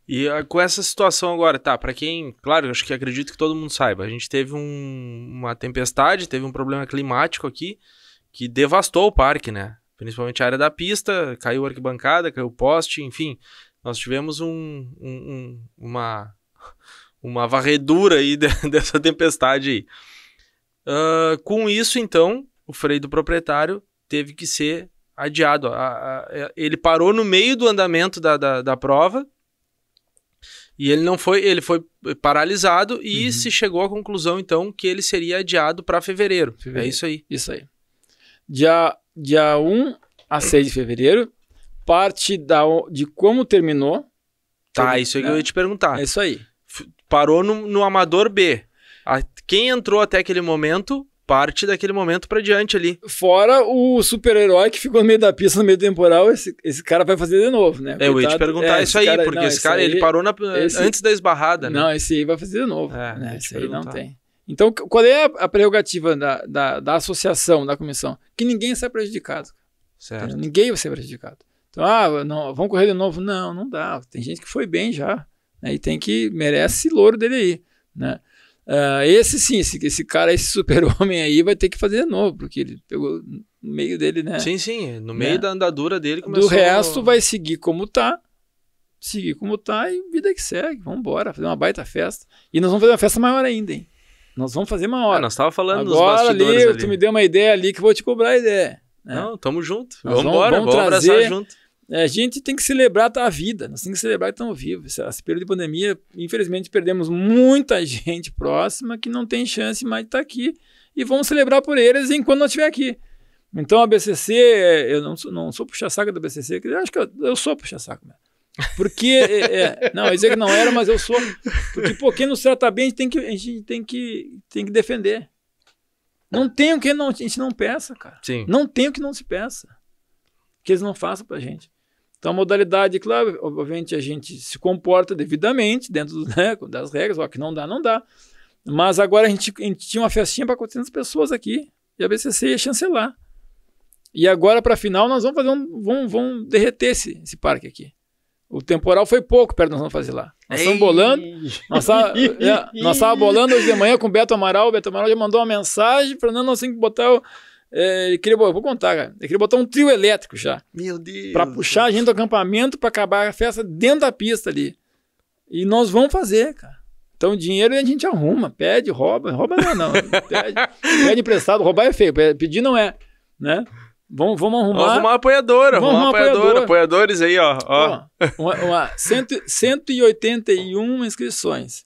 E ah, com essa situação agora, tá? Para quem, claro, acho que acredito que todo mundo saiba, a gente teve um, uma tempestade, teve um problema climático aqui que devastou o parque, né? Principalmente a área da pista, caiu a arquibancada, caiu o poste, enfim. Nós tivemos um, um, uma, uma varredura aí de, dessa tempestade aí. Uh, com isso, então, o freio do proprietário teve que ser adiado. A, a, a, é, ele parou no meio do andamento da, da, da, prova e ele não foi, ele foi paralisado e uhum. se chegou à conclusão então que ele seria adiado para fevereiro. fevereiro. É isso aí. Isso aí dia, dia 1 a 6 de fevereiro. Parte da, de como terminou. Tá, isso aí que eu ia te perguntar. É isso aí. F parou no, no Amador B. A, quem entrou até aquele momento parte daquele momento para diante ali. Fora o super-herói que ficou no meio da pista, no meio do temporal, esse, esse cara vai fazer de novo, né? É, eu ia te perguntar é, isso aí, cara, porque não, esse cara, aí, ele parou na, esse, antes da esbarrada, né? Não, esse aí vai fazer de novo, é, né? Esse aí perguntar. não tem. Então, qual é a prerrogativa da, da, da associação, da comissão? Que ninguém seja prejudicado. Certo. Ninguém vai ser prejudicado. Então, ah, não, vamos correr de novo. Não, não dá. Tem gente que foi bem já. Né? E tem que, merece louro dele aí. Né? Uh, esse sim, esse, esse cara, esse super-homem aí, vai ter que fazer de novo, porque ele pegou no meio dele, né? Sim, sim, no né? meio né? da andadura dele começou... Do resto, vai seguir como tá, seguir como tá e vida que segue, vamos embora, fazer uma baita festa. E nós vamos fazer uma festa maior ainda, hein? Nós vamos fazer uma é, hora. É, nós estávamos falando Agora ali, ali, tu me deu uma ideia ali que eu vou te cobrar a ideia. Né? Não, tamo junto. Nós vamos embora, vamos, vamos trazer... abraçar junto. É, a gente tem que celebrar a vida, nós temos que celebrar que estamos vivos. Esse período de pandemia, infelizmente, perdemos muita gente próxima que não tem chance mais de estar tá aqui. E vamos celebrar por eles enquanto nós estiver aqui. Então a BCC, é, eu não sou, não sou puxa-saco da BCC, eu acho que eu, eu sou puxa-saco mesmo. Porque. é, é não, dizer é que não era, mas eu sou. Porque, pô, quem nos trata bem, a gente tem que, a gente tem que, tem que defender. Não tem o que não, a gente não peça, cara. Sim. Não tem o que não se peça. Que eles não façam pra gente. Então, a modalidade, claro, obviamente a gente se comporta devidamente dentro do, né, das regras, ó, que não dá, não dá. Mas agora a gente, a gente tinha uma festinha para 400 pessoas aqui e a BCC ia chancelar. E agora, para final, nós vamos fazer um. Vamos, vamos derreter esse, esse parque aqui. O temporal foi pouco perto nós vamos fazer lá. Nós estamos bolando. Nós estávamos é, bolando hoje de manhã com o Beto Amaral. O Beto Amaral já mandou uma mensagem. Fernando, nós temos que botar. O, é, ele queria, vou contar, cara. Ele queria botar um trio elétrico já. Meu Deus. Para puxar a gente do acampamento para acabar a festa dentro da pista ali. E nós vamos fazer, cara. Então, dinheiro a gente arruma, pede, rouba. Rouba não, não. Pede, pede emprestado. Roubar é feio, pedir não é. Né? Vamos, vamos arrumar. Vamos arrumar apoiadora. Vamos arrumar apoiadora. Apoiadores aí, ó. ó. uma, uma cento, 181 inscrições,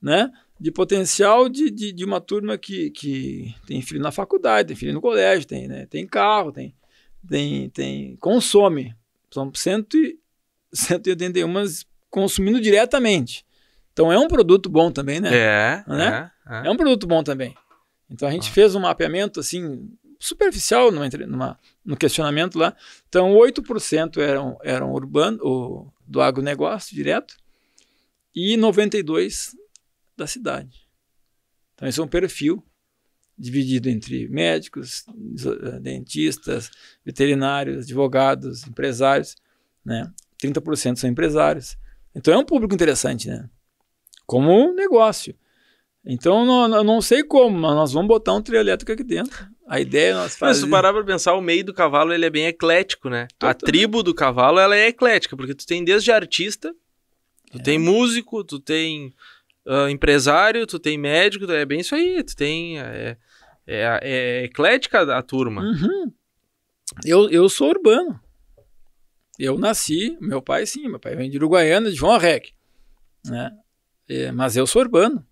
né? De potencial de, de, de, uma turma que, que tem filho na faculdade, tem filho no colégio, tem, né? tem carro, tem, tem, tem. consome. São cento, 181 consumindo diretamente. Então é um produto bom também, né? É. Né? é, é. é um produto bom também. Então a gente ah. fez um mapeamento assim superficial numa, numa, no questionamento lá. Então, 8% eram, eram urbano, o, do agronegócio direto e 92% da cidade. Então, esse é um perfil dividido entre médicos, dentistas, veterinários, advogados, empresários, né? 30% são empresários. Então é um público interessante, né? Como negócio. Então não, não sei como, mas nós vamos botar um trio elétrico aqui dentro. A ideia nós fazemos. Se parar pra pensar, o meio do cavalo ele é bem eclético, né? A tribo do cavalo ela é eclética, porque tu tem desde artista, tu é. tem músico, tu tem uh, empresário, tu tem médico, é bem isso aí, tu tem. É, é, é eclética a turma. Uhum. Eu, eu sou urbano. Eu nasci, meu pai sim, meu pai vem de Uruguaiana, de João Arrec, né? É, mas eu sou urbano.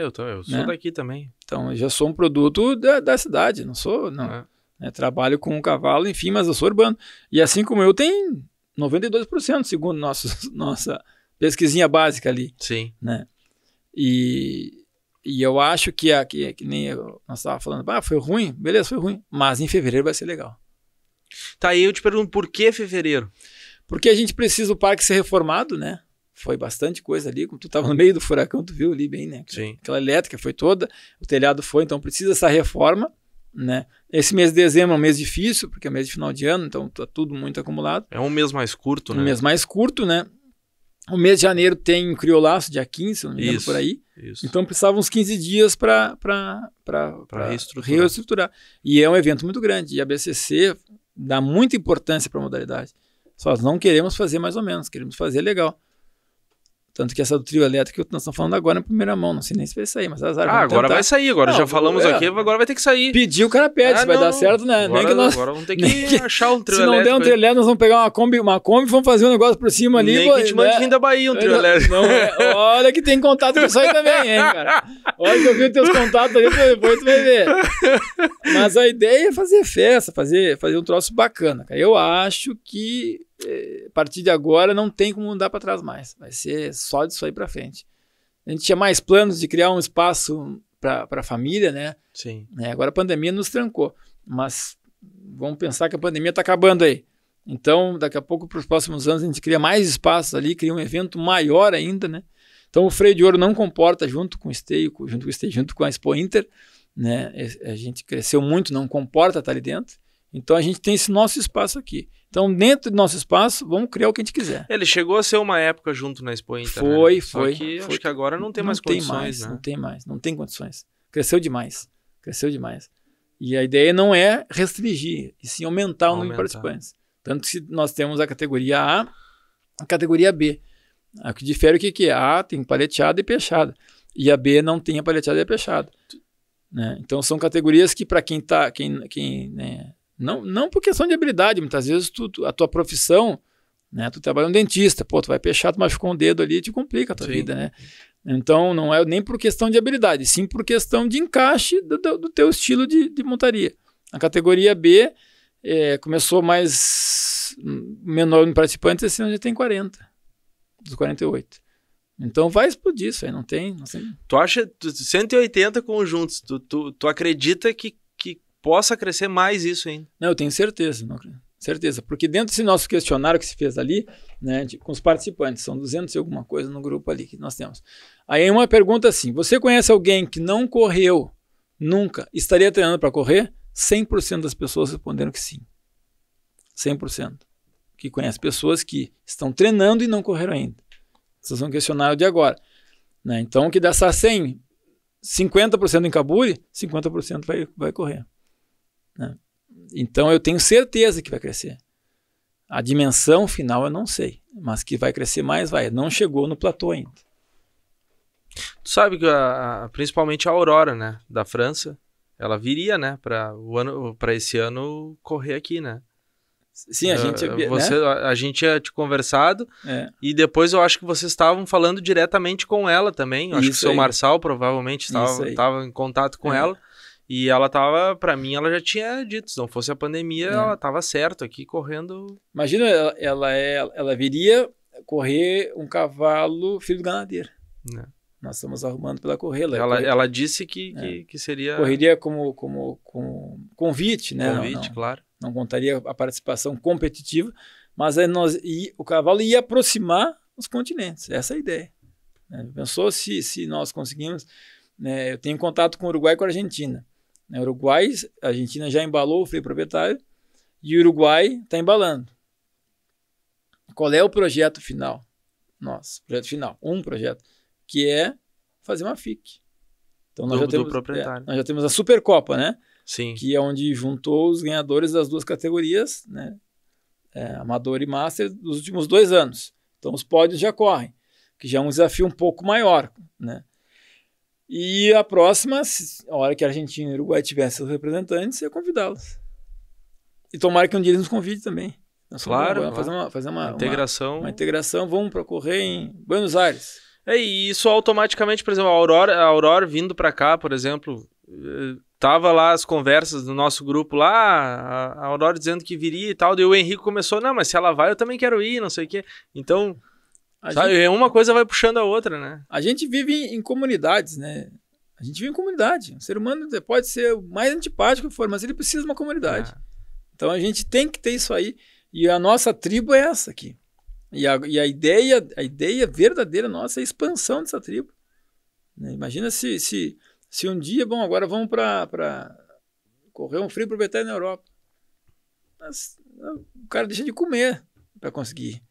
Eu, tô, eu sou né? daqui também. Então, eu já sou um produto da, da cidade, não sou, não. É. Né? Trabalho com um cavalo, enfim, mas eu sou urbano. E assim como eu, tem 92%, segundo nosso, nossa pesquisinha básica ali. Sim. Né? E, e eu acho que, a, que, que nem eu, nós estávamos falando, ah, foi ruim, beleza, foi ruim, mas em fevereiro vai ser legal. Tá, aí eu te pergunto, por que fevereiro? Porque a gente precisa o parque ser reformado, né? foi bastante coisa ali, como tu estava no meio do furacão, tu viu ali bem, né? Sim. aquela elétrica foi toda, o telhado foi, então precisa essa reforma, né? Esse mês de dezembro é um mês difícil, porque é mês de final de ano, então tá tudo muito acumulado. É um mês mais curto, né? Um mês mais curto, né? O mês de janeiro tem o criolaço, dia 15, se não me engano, isso, por aí. Isso. Então precisava uns 15 dias para reestruturar. E é um evento muito grande. E a BCC dá muita importância para a modalidade. Só nós não queremos fazer mais ou menos, queremos fazer legal. Tanto que essa do trio elétrico que nós estamos falando agora na primeira mão. Não sei nem se vai sair, mas azar. Ah, agora tentar. vai sair, agora não, já falamos é. aqui, agora vai ter que sair. Pedir, o cara pede, ah, se vai dar certo, né? Agora, nem que nós, agora vamos ter que, que achar um trio se elétrico. Se não der um trio elétrico, nós vamos pegar uma Kombi, uma Kombi vamos fazer um negócio por cima ali. Nem que a gente mande né? vir da Bahia um trio elétrico. Não, é. olha que tem contato com isso aí também, hein, cara. Olha que eu vi os teus contatos ali, depois tu vai ver. Mas a ideia é fazer festa, fazer, fazer um troço bacana, cara. Eu acho que é, a partir de agora não tem como andar para trás mais. Vai ser só disso aí para frente. A gente tinha mais planos de criar um espaço para a família, né? Sim. É, agora a pandemia nos trancou, mas vamos pensar que a pandemia está acabando aí. Então, daqui a pouco, para os próximos anos, a gente cria mais espaços ali, cria um evento maior ainda, né? Então, o freio de ouro não comporta junto com o Esteio, junto com o Esteio, junto com a Expo Inter, né? A gente cresceu muito, não comporta estar tá ali dentro. Então a gente tem esse nosso espaço aqui. Então, dentro do nosso espaço, vamos criar o que a gente quiser. Ele chegou a ser uma época junto na Expo Inter. Foi, né? foi. que foi. acho que agora não tem não mais tem condições. Mais, né? Não tem mais, não tem condições. Cresceu demais. Cresceu demais. E a ideia não é restringir, e sim aumentar o aumentar. número de participantes. Tanto que nós temos a categoria A, a categoria B. a que difere o que, que é? A tem paleteada e peixada. E a B não tem a paleteada e a peixada. Né? Então são categorias que, para quem tá, quem, quem né, não, não por questão de habilidade, muitas vezes tu, tu, a tua profissão, né? Tu trabalha um dentista, pô, tu vai peixar, tu machucou um dedo ali e te complica a tua Sim. vida, né? Então, não é nem por questão de habilidade, sim por questão de encaixe do, do, do teu estilo de, de, montaria. A categoria B é, começou mais menor em participantes, esse ano já tem 40, dos 48. Então vai explodir isso aí, não tem. Não tem. Tu acha 180 conjuntos, tu, tu, tu acredita que possa crescer mais isso ainda. Não, eu tenho certeza, não, certeza. Porque dentro desse nosso questionário que se fez ali, né, de, com os participantes, são 200 e alguma coisa no grupo ali que nós temos. Aí uma pergunta assim: você conhece alguém que não correu nunca, estaria treinando para correr? 100% das pessoas responderam que sim. 100%. Que conhece pessoas que estão treinando e não correram ainda. Essas são questionário de agora. Né? Então, que dessas 100, 50% em Caburi, 50% vai, vai correr. Né? Então eu tenho certeza que vai crescer. A dimensão final eu não sei, mas que vai crescer mais, vai. Não chegou no platô ainda. Tu sabe que a, a, principalmente a Aurora, né, da França, ela viria, né, para o ano, para esse ano correr aqui, né? Sim, a gente uh, você, né? a, a, gente é, tinha tipo, te conversado é. e depois eu acho que vocês estavam falando diretamente com ela também. Eu acho que o seu Marçal provavelmente estava, estava em contato com é. ela. E ela tava, para mim, ela já tinha dito, se não fosse a pandemia, é. ela tava certo aqui correndo. Imagina, ela, ela, é, ela viria correr um cavalo filho do ganadeiro. É. Nós estamos arrumando pela correla. Ela, é ela disse que, é. que, que, seria. Correria como, como, como convite, né? Convite, não, não, claro. Não contaria a participação competitiva, mas aí é nós, e, o cavalo ia aproximar os continentes. Essa é a ideia. Né? Pensou se, se nós conseguimos. Né? Eu tenho contato com o Uruguai e com a Argentina. Né? Uruguai, a Argentina já embalou o freio proprietário e o Uruguai está embalando. Qual é o projeto final? Nossa, projeto final, um projeto, que é fazer uma FIC. Então nós, já temos, é, nós já temos a Supercopa, né? Sim. Que é onde juntou os ganhadores das duas categorias, né? É, amador e Master, dos últimos dois anos. Então os pódios já correm, que já é um desafio um pouco maior, né? E a próxima, a hora que a Argentina e o Uruguai tiverem seus representantes, é convidá-los. E tomara que um dia eles nos convide também. Nós claro. Vamos fazer uma, fazer uma, integração. Uma, uma integração, vamos para correr em Buenos Aires. É, e isso automaticamente, por exemplo, a Aurora, a Aurora vindo para cá, por exemplo, eh, tava lá as conversas do nosso grupo lá, a Aurora dizendo que viria e tal, e o Henrique começou, não, mas se ela vai, eu também quero ir, não sei o quê. Então, Sabe, gente... uma coisa vai puxando a outra, né? A gente vive em, em comunidades, né? A gente vive em comunidade. O ser humano pode ser o mais antipático que for, mas ele precisa de uma comunidade. Ah. Então a gente tem que ter isso aí. E a nossa tribo é essa aqui. E a, e a ideia, a ideia verdadeira nossa é a expansão dessa tribo. Né? Imagina se, se, se um dia, bom, agora vamos para correr um frio para o na Europa. Mas, ah, o cara deixa de comer para conseguir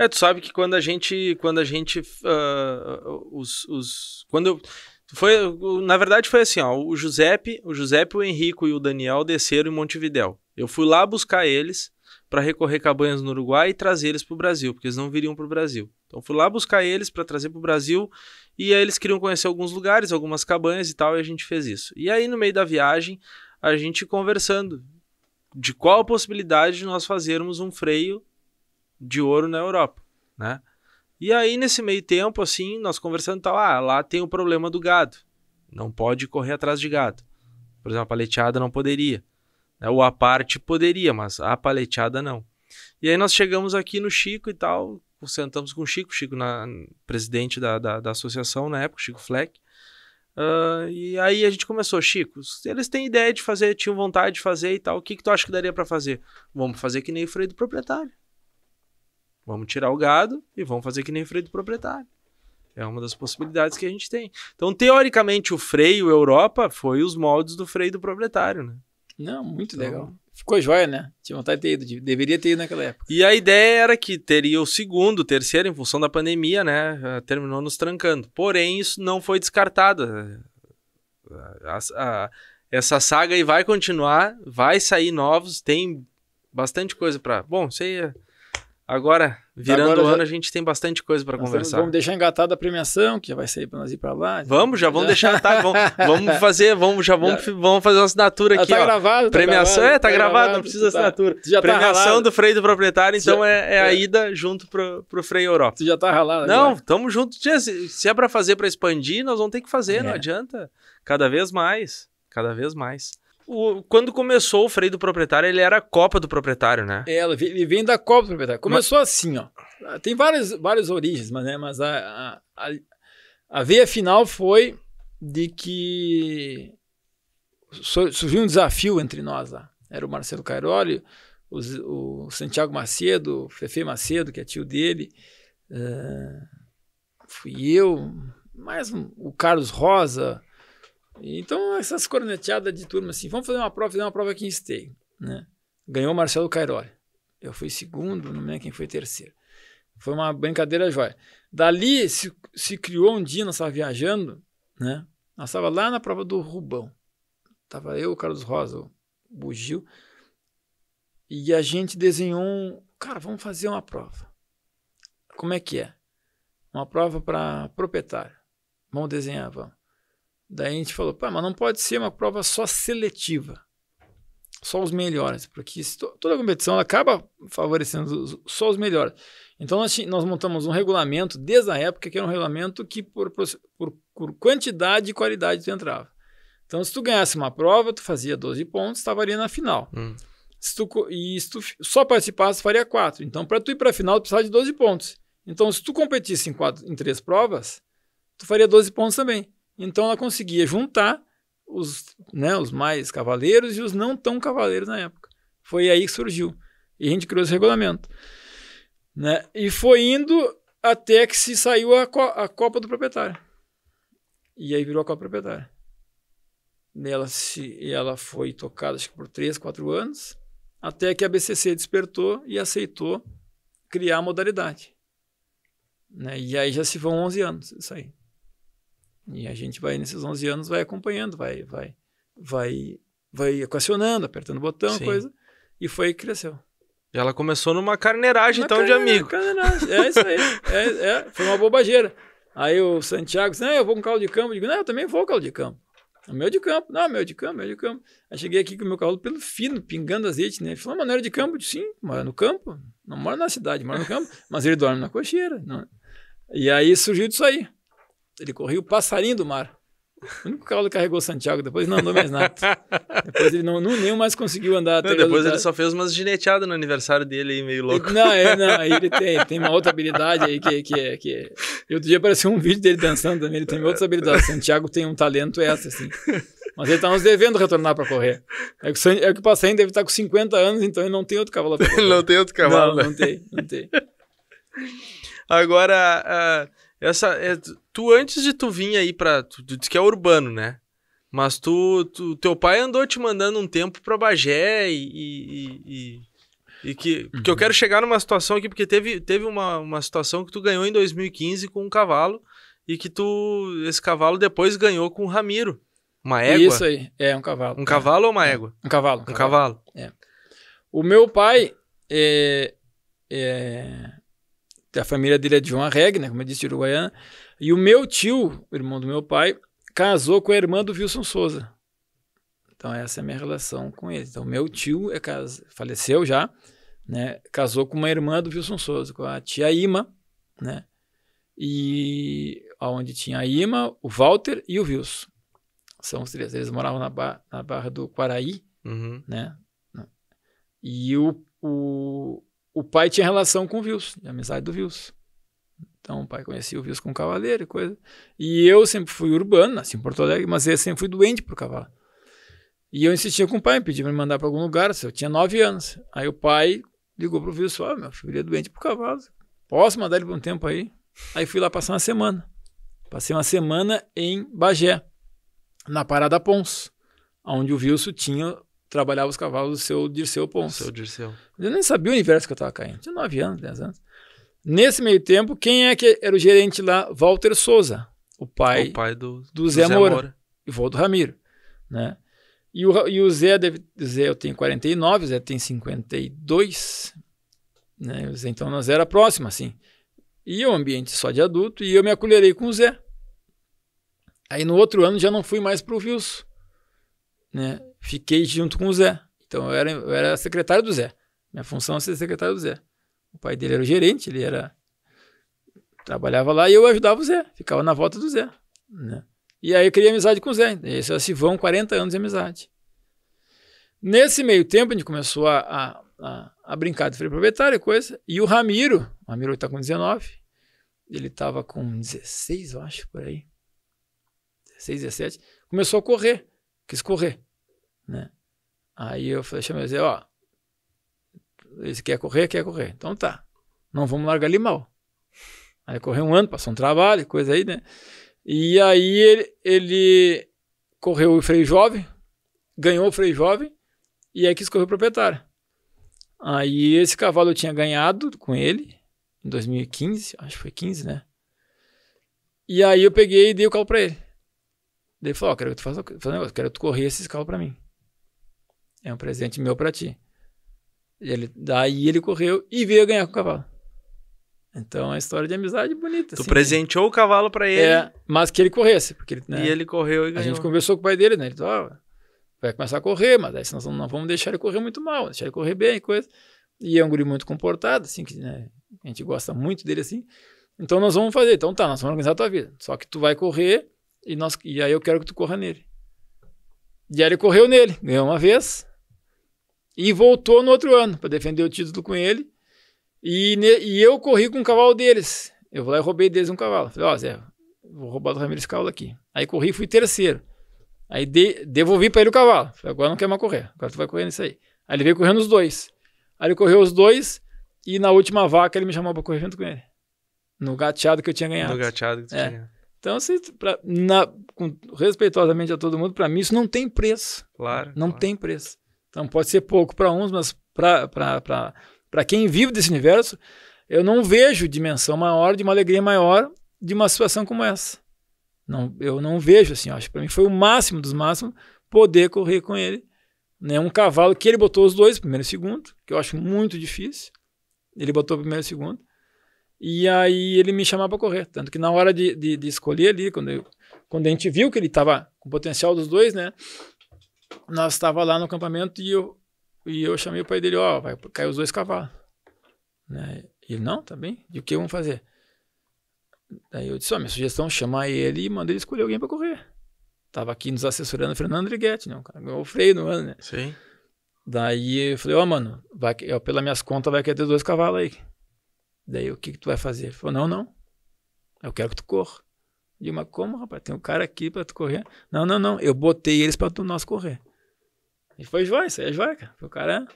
é. é. tu sabe que quando a gente, quando a gente, uh, os, os, quando eu, foi, na verdade foi assim, ó, o Giuseppe, o Giuseppe, o Henrico e o Daniel desceram em Montevidéu. Eu fui lá buscar eles para recorrer cabanhas no Uruguai e trazer eles para o Brasil, porque eles não viriam para o Brasil. Então fui lá buscar eles para trazer para o Brasil e aí eles queriam conhecer alguns lugares, algumas cabanhas e tal, e a gente fez isso. E aí no meio da viagem a gente conversando de qual a possibilidade de nós fazermos um freio de ouro na Europa, né? E aí, nesse meio tempo, assim, nós conversando, tal, ah, lá tem o problema do gado. Não pode correr atrás de gado. Por exemplo, a paleteada não poderia. Né? O aparte poderia, mas a paleteada não. E aí nós chegamos aqui no Chico e tal, sentamos com o Chico, Chico na, presidente da, da, da associação na época, Chico Fleck. Uh, e aí a gente começou, Chico, eles têm ideia de fazer, tinham vontade de fazer e tal, o que, que tu acha que daria para fazer? Vamos fazer que nem o freio do proprietário. Vamos tirar o gado e vamos fazer que nem freio do proprietário. É uma das possibilidades que a gente tem. Então, teoricamente, o freio Europa foi os moldes do freio do proprietário, né? Não, muito então... legal. Ficou jóia, né? Tinha vontade de ter ido, de... deveria ter ido naquela época. E a ideia era que teria o segundo, o terceiro, em função da pandemia, né? Eh, terminou nos trancando. Porém, isso não foi descartado. Eh, eh, a, a, essa saga aí vai continuar, vai sair novos, tem bastante coisa para. Bom, isso aí é Agora, virando Agora o ano, já... a gente tem bastante coisa para conversar. Vamos deixar engatada a premiação, que vai sair para nós ir para lá. Então. Vamos, já vamos deixar, tá? Vamos, vamos fazer, vamos, já vamos, já. vamos fazer uma assinatura ah, aqui. Ah, tá ó. gravado, tá Premiação, gravado, é, tá, tá gravado, gravado, não precisa tá. assinatura. Já tá premiação do freio do proprietário, então já... é, é, a é. ida junto pro, pro freio Europa. Tu já tá ralado. Não, agora. tamo junto. Se, se é para fazer para expandir, nós vamos ter que fazer, é. não adianta. Cada vez mais, cada vez mais. O, quando começou o freio do proprietário, ele era a Copa do proprietário, né? É, ele vem da Copa do proprietário. Começou mas... assim, ó. Ah, tem várias, várias origens, mas, né, mas a, a, a veia final foi de que surgiu um desafio entre nós lá. Era o Marcelo Cairoli, o, o Santiago Macedo, o Fefe Macedo, que é tio dele, uh, fui eu, mais um, o Carlos Rosa, então, essas corneteadas de turma assim, vamos fazer uma prova, fazer uma prova aqui em Esteio, né? Ganhou o Marcelo Cairoli. Eu fui segundo, não lembro quem foi terceiro. Foi uma brincadeira jóia. Dali se, se criou um dia, nós estávamos viajando, né? Nós estávamos lá na prova do Rubão. Tava eu, o Carlos Rosa, o Bugil. E a gente desenhou um. Cara, vamos fazer uma prova. Como é que é? Uma prova para proprietário. Vamos desenhar, vamos. Daí a gente falou, pá, mas não pode ser uma prova só seletiva. Só os melhores, porque toda competição acaba favorecendo os, só os melhores. Então nós, nós, montamos um regulamento desde a época que era um regulamento que por, por, por quantidade e qualidade tu entrava. Então se tu ganhasse uma prova, tu fazia 12 pontos, estava ali na final. Hum. Se tu, e se tu só participasse, faria 4. Então para tu ir para a final, tu precisava de 12 pontos. Então se tu competisse em, quatro, em três provas, tu faria 12 pontos também. Então ela conseguia juntar os, né, os mais cavaleiros e os não tão cavaleiros na época. Foi aí que surgiu. E a gente criou esse regulamento. Né? E foi indo até que se saiu a, co a Copa do Proprietário. E aí virou a Copa do E ela, se, ela foi tocada acho que por 3, 4 anos, até que a BCC despertou e aceitou criar a modalidade. Né? E aí já se vão 11 anos, isso aí. E a gente vai, nesses 11 anos, vai acompanhando, vai vai vai vai equacionando, apertando botão, Sim. coisa. E foi que cresceu. E ela começou numa carneiragem, então, de amigo. Carneiragem. É isso aí. é, é, foi uma bobageira. Aí o Santiago disse, não, eu vou com caldo de campo. Eu digo, não, eu também vou com caldo de campo. O meu é de campo. Não, meu é de campo, meu é de campo. Aí cheguei aqui com o meu carro pelo fino, pingando azeite, né? Ele falou, mas não era de campo? Eu disse, sim, mora no campo. Não mora na cidade, mora no campo. Mas ele dorme na cocheira. Não. E aí surgiu disso aí. Ele corria o passarinho do mar. O único cavalo que carregou Santiago, depois não andou mais nada. depois ele não, não, nem mais conseguiu andar. Não, depois ele só fez umas gineteadas no aniversário dele aí, meio louco. Não, é, não aí ele tem, tem uma outra habilidade aí que, que é. Que é. E outro dia apareceu um vídeo dele dançando também, ele tem outras habilidades. Santiago tem um talento essa, assim. Mas ele tá nos devendo retornar para correr. É que, é que o passarinho deve estar tá com 50 anos, então ele não tem outro cavalo Ele não tem outro cavalo. Não, né? não tem, não tem. Agora. Uh essa, é, tu antes de tu vir aí pra. Tu, tu disse que é urbano, né? Mas tu, tu, teu pai andou te mandando um tempo pra Bagé e. e, e, e que, uhum. que eu quero chegar numa situação aqui, porque teve, teve uma, uma situação que tu ganhou em 2015 com um cavalo e que tu esse cavalo depois ganhou com o Ramiro. Uma égua? Isso aí, é um cavalo. Um cavalo ou uma é, égua? Um cavalo. Um, um cavalo. cavalo. É. O meu pai é, é, a família dele é de João Arreg, né, como eu disse, de Uruguaiana. E o meu tio, o irmão do meu pai, casou com a irmã do Wilson Souza. Então essa é a minha relação com ele. Então meu tio é cas... faleceu já, né? Casou com uma irmã do Wilson Souza, com a tia Ima, né? E aonde tinha a Ima, o Walter e o Wilson. São os três. Eles moravam na, bar... na Barra do Quaraí, uhum. né? E o, o, o pai tinha relação com o Wilson, de amizade do Wilson. Então, o pai conhecia o Wilson com cavaleiro e coisa. E eu sempre fui urbano, nasci em Porto Alegre, mas eu sempre fui doente por cavalo. E eu insistia com o pai, pedia pra me mandar para algum lugar, assim, eu tinha nove anos. Aí o pai ligou pro Wilson, ah, meu filho é doente por cavalo, posso mandar ele por um tempo aí? Aí fui lá passar uma semana. Passei uma semana em Bagé, na Parada Pons, onde o Wilson tinha trabalhava os cavalos do seu Dirceu Ponce. Seu Dirceu. Eu nem sabia o universo que eu estava caindo. Tinha 9 anos, 10 anos. Nesse meio tempo, quem é que era o gerente lá? Walter Souza, o pai, o pai do, do Zé, do Zé Moura, Moura. E do Ramiro, né? E o, e o Zé, deve, Zé, eu tenho 49, o Zé tem 52, né? Zé, então nós era próximo, assim. E o ambiente só de adulto, e eu me acolherei com o Zé. Aí no outro ano já não fui mais pro Vilso, né? fiquei junto com o Zé. Então eu era, eu era secretário do Zé. Minha função era é ser secretário do Zé. O pai dele era o gerente, ele era. Trabalhava lá e eu ajudava o Zé, ficava na volta do Zé. Né? E aí eu criei amizade com o Zé. Esse é o vão 40 anos de amizade. Nesse meio tempo, a gente começou a, a, a, a brincar de freio proprietário e coisa. E o Ramiro, o Ramiro está com 19, ele estava com 16, eu acho, por aí. 16, 17. Começou a correr, quis correr né? Aí eu falei, chamei ele, ó, ele quer correr, quer correr. Então tá, não vamos largar ali mal. Aí correu um ano, passou um trabalho, coisa aí, né? E aí ele, ele correu o freio jovem, ganhou o freio jovem, e aí quis correr o proprietário. Aí esse cavalo eu tinha ganhado com ele, em 2015, acho que foi 15, né? E aí eu peguei e dei o carro pra ele. ele falou, ó, oh, quero que tu faça, faça um negócio, quero que tu correr esse carros pra mim. É um presente meu para ti. E ele, daí ele correu e veio ganhar com o cavalo. Então é uma história de amizade bonita. Tu assim, presenteou né? o cavalo para ele. É, mas que ele corresse. Porque ele, né, e ele correu e ganhou. A gente conversou com o pai dele, né? Ele falou, ah, vai começar a correr, mas aí nós não vamos deixar ele correr muito mal, deixar ele correr bem, e coisa. E é um guri muito comportado, assim, que né, a gente gosta muito dele, assim. Então nós vamos fazer. Então tá, nós vamos organizar a tua vida. Só que tu vai correr e, nós, e aí eu quero que tu corra nele. E aí ele correu nele, ganhou uma vez, e voltou no outro ano para defender o título com ele. E, e eu corri com um cavalo deles. Eu vou lá e roubei deles um cavalo. Falei, ó, oh, Zé, vou roubar do Ramiro esse cavalo aqui. Aí corri e fui terceiro. Aí de, devolvi para ele o cavalo. Falei, agora não quer mais correr. Agora tu vai correndo isso aí. Aí ele veio correndo os dois. Aí ele correu os dois e na última vaca ele me chamou para correr junto com ele. No gateado que eu tinha ganhado. No gateado que tu é. tinha. Então, assim, pra, na, com, respeitosamente a todo mundo, para mim isso não tem preço. Claro. Não claro. tem preço. Então pode ser pouco para uns, mas para quem vive desse universo, eu não vejo dimensão maior, de uma alegria maior de uma situação como essa. Não, eu não vejo assim, acho que para mim foi o máximo dos máximos poder correr com ele, né? Um cavalo que ele botou os dois, primeiro e segundo, que eu acho muito difícil. Ele botou primeiro e segundo. E aí ele me chamava para correr, tanto que na hora de, de, de escolher ali, quando, eu, quando a gente viu que ele estava com o potencial dos dois, né? nós estava lá no acampamento e eu, e eu chamei o pai dele, ó, oh, vai cair os dois cavalos. Né? Ele, não, tá bem, e o que vamos fazer? Daí eu disse, ó, oh, minha sugestão é chamar ele e mandar ele escolher alguém para correr. Tava aqui nos assessorando o Fernando Driguetti, né? O cara ganhou o freio no ano, né? Sim. Daí eu falei, ó, oh, mano, vai, eu, pelas minhas contas vai querer ter dois cavalos aí. Daí o que, que tu vai fazer? Ele falou, não, não, eu quero que tu corra. Dilma, como, rapaz? Tem um cara aqui pra tu correr. Não, não, não. Eu botei eles pra tu nós correr. E foi joia, isso aí é joia, cara. O cara.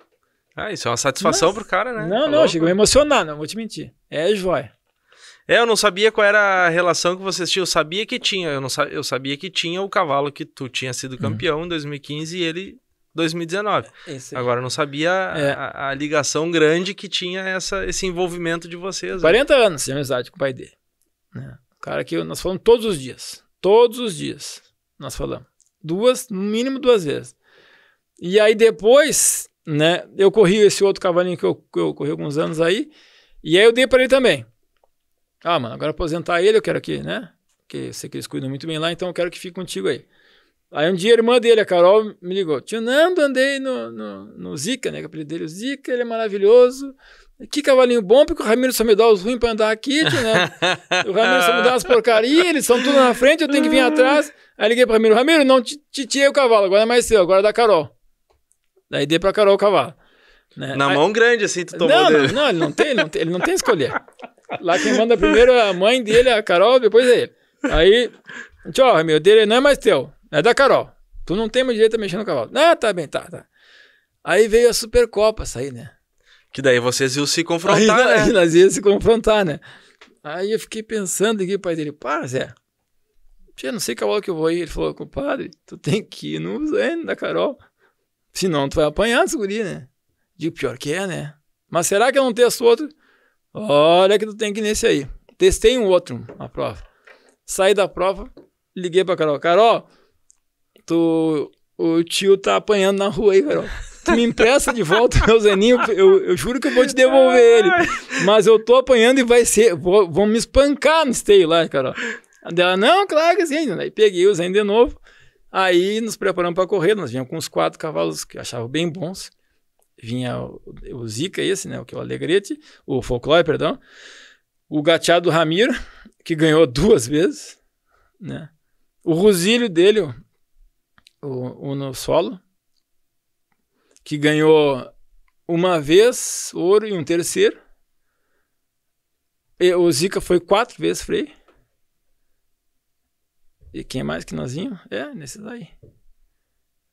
Ah, isso é uma satisfação Mas... pro cara, né? Não, Falou, não, chegou a emocionar, não vou te mentir. É joia. É, eu não sabia qual era a relação que vocês tinham. Eu sabia que tinha, eu, não sa... eu sabia que tinha o cavalo que tu tinha sido hum. campeão em 2015 e ele 2019. É, Agora não sabia é. a, a, ligação grande que tinha essa, esse envolvimento de vocês. 40 né? anos de amizade com o pai dele. É. Cara, que nós falamos todos os dias. Todos os dias nós falamos. Duas, no mínimo duas vezes. E aí depois, né, eu corri esse outro cavalinho que eu, que eu corri alguns anos aí, e aí eu dei para ele também. Ah, mano, agora aposentar ele, eu quero que, né? Porque eu sei que eles cuidam muito bem lá, então eu quero que fique contigo aí. Aí um dia a irmã dele, a Carol, me ligou. Tio Nando, andei no, no, no Zica, né? Que é o apelido dele, é o Zica, ele é maravilhoso. Que cavalinho bom, porque o Ramiro só me dá os ruins pra andar aqui, né? o Ramiro só me dá as porcarias, eles são tudo na frente, eu tenho que vir atrás. Aí liguei pro Ramiro, Ramiro, não te tirei o cavalo, agora é mais seu, agora é da Carol. Daí dei pra Carol o cavalo. Né? Na Aí, mão grande, assim, tu tomou não, dele. Não, não, ele não tem, ele não tem, ele não tem escolher. Lá quem manda primeiro é a mãe dele, a Carol, depois é ele. Aí, tchau, Ramiro, dele não é mais teu, é da Carol. Tu não tem mais direito a mexer no cavalo. Ah, tá bem, tá, tá. Aí veio a Supercopa sair, né? Que daí vocês iam se confrontar, aí, né? Aí nós íamos se confrontar, né? Aí eu fiquei pensando aqui, pai dele, para, Zé. Tia, não sei qual hora que eu vou ir. Ele falou, compadre, tu tem que ir no Zé da Carol. Senão tu vai apanhar esse guri, né? Digo, pior que é, né? Mas será que eu não testo outro? Olha que tu tem que ir nesse aí. Testei um outro, a prova. Saí da prova, liguei pra Carol. Carol, tu, o tio tá apanhando na rua aí, Carol tu me empresta de volta o meu Zeninho, eu, eu, juro que eu vou te devolver ele. Mas eu tô apanhando e vai ser. vão me espancar no stay lá, cara. Ela, não, claro que sim. Aí peguei o Zen de novo. Aí nos preparamos para correr. Nós vinham com uns quatro cavalos que eu achava bem bons. Vinha o, o Zica, esse, né? O que é o Alegrete, o Folclore, perdão. O gateado Ramiro, que ganhou duas vezes, né? O Rosílio dele, o, o no solo, que ganhou uma vez ouro e um terceiro. E o Zica foi quatro vezes freio. E quem mais que nós É, nesse daí.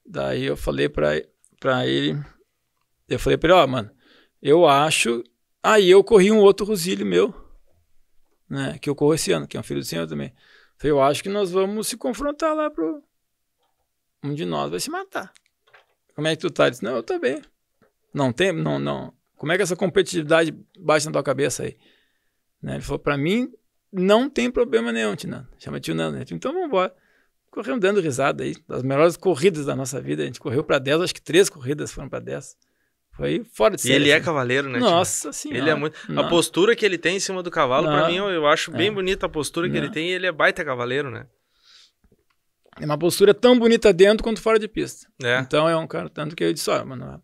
Daí eu falei pra, pra ele. Eu falei pra ele, ó, oh, mano, eu acho. Aí eu corri um outro Rosílio meu, né? Que eu corro esse ano, que é um filho do Senhor também. Eu acho que nós vamos se confrontar lá pro. Um de nós vai se matar. Como é que tu tá? Ele disse, não, eu tô bem. Não tem, não, não. Como é que essa competitividade bate na tua cabeça aí? Né? Ele falou, pra mim, não tem problema nenhum, Tinando. Chama tio Nando. Né? Então vamos embora. Corremos dando risada aí. Das melhores corridas da nossa vida. A gente correu pra 10, acho que três corridas foram pra 10. Foi fora de série. E ele é assim. é cavaleiro, né? Nossa senhora. Ele é muito. Não. A postura que ele tem em cima do cavalo, para mim, eu, eu acho é. bem bonita a postura que não. ele tem. E ele é baita cavaleiro, né? É uma postura tão bonita dentro quanto fora de pista. É. Então é um cara, tanto que eu disse, olha, mano,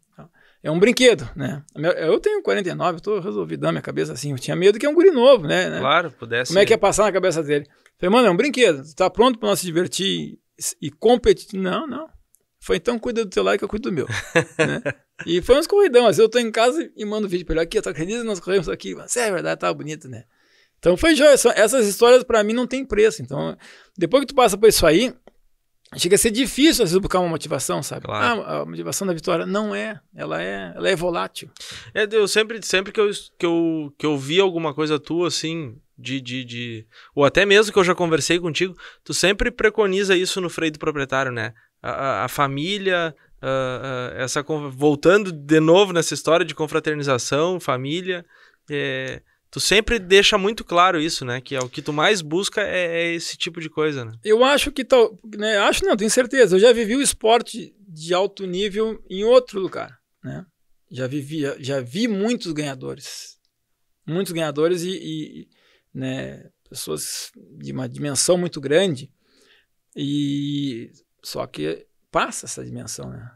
é um brinquedo, né? Eu tenho 49, eu tô resolvidão, minha cabeça assim. Eu tinha medo que é um guri novo, né? né? Claro, pudesse. Como é que ia passar na cabeça dele? Falei, mano, é um brinquedo, tu tá pronto pra nós se divertir e competir? Não, não. Foi então cuida do teu like, eu cuido do meu. né? E foi uns corridão, eu tô em casa e mando vídeo pra ele, aqui, tu tá acredita nós corremos aqui? Mas é verdade, tava tá bonito, né? Então foi joia. Essas histórias para mim não tem preço. Então, depois que tu passa por isso aí, chega a ser difícil às vezes buscar uma motivação, sabe? Claro. Ah, a motivação da vitória não é, ela é, ela é volátil. É, eu sempre, sempre que eu, que eu que eu vi alguma coisa tua assim, de, de, de ou até mesmo que eu já conversei contigo, tu sempre preconiza isso no freio do proprietário, né? A, a, a família, a, essa voltando de novo nessa história de confraternização, família, é, Tu sempre deixa muito claro isso, né? Que é o que tu mais busca é, é esse tipo de coisa, né? Eu acho que tal. Né? Acho não, tenho certeza. Eu já vivi o esporte de alto nível em outro lugar, né? Já vivi, já, já vi muitos ganhadores. Muitos ganhadores e, e né, pessoas de uma dimensão muito grande. E só que passa essa dimensão, né?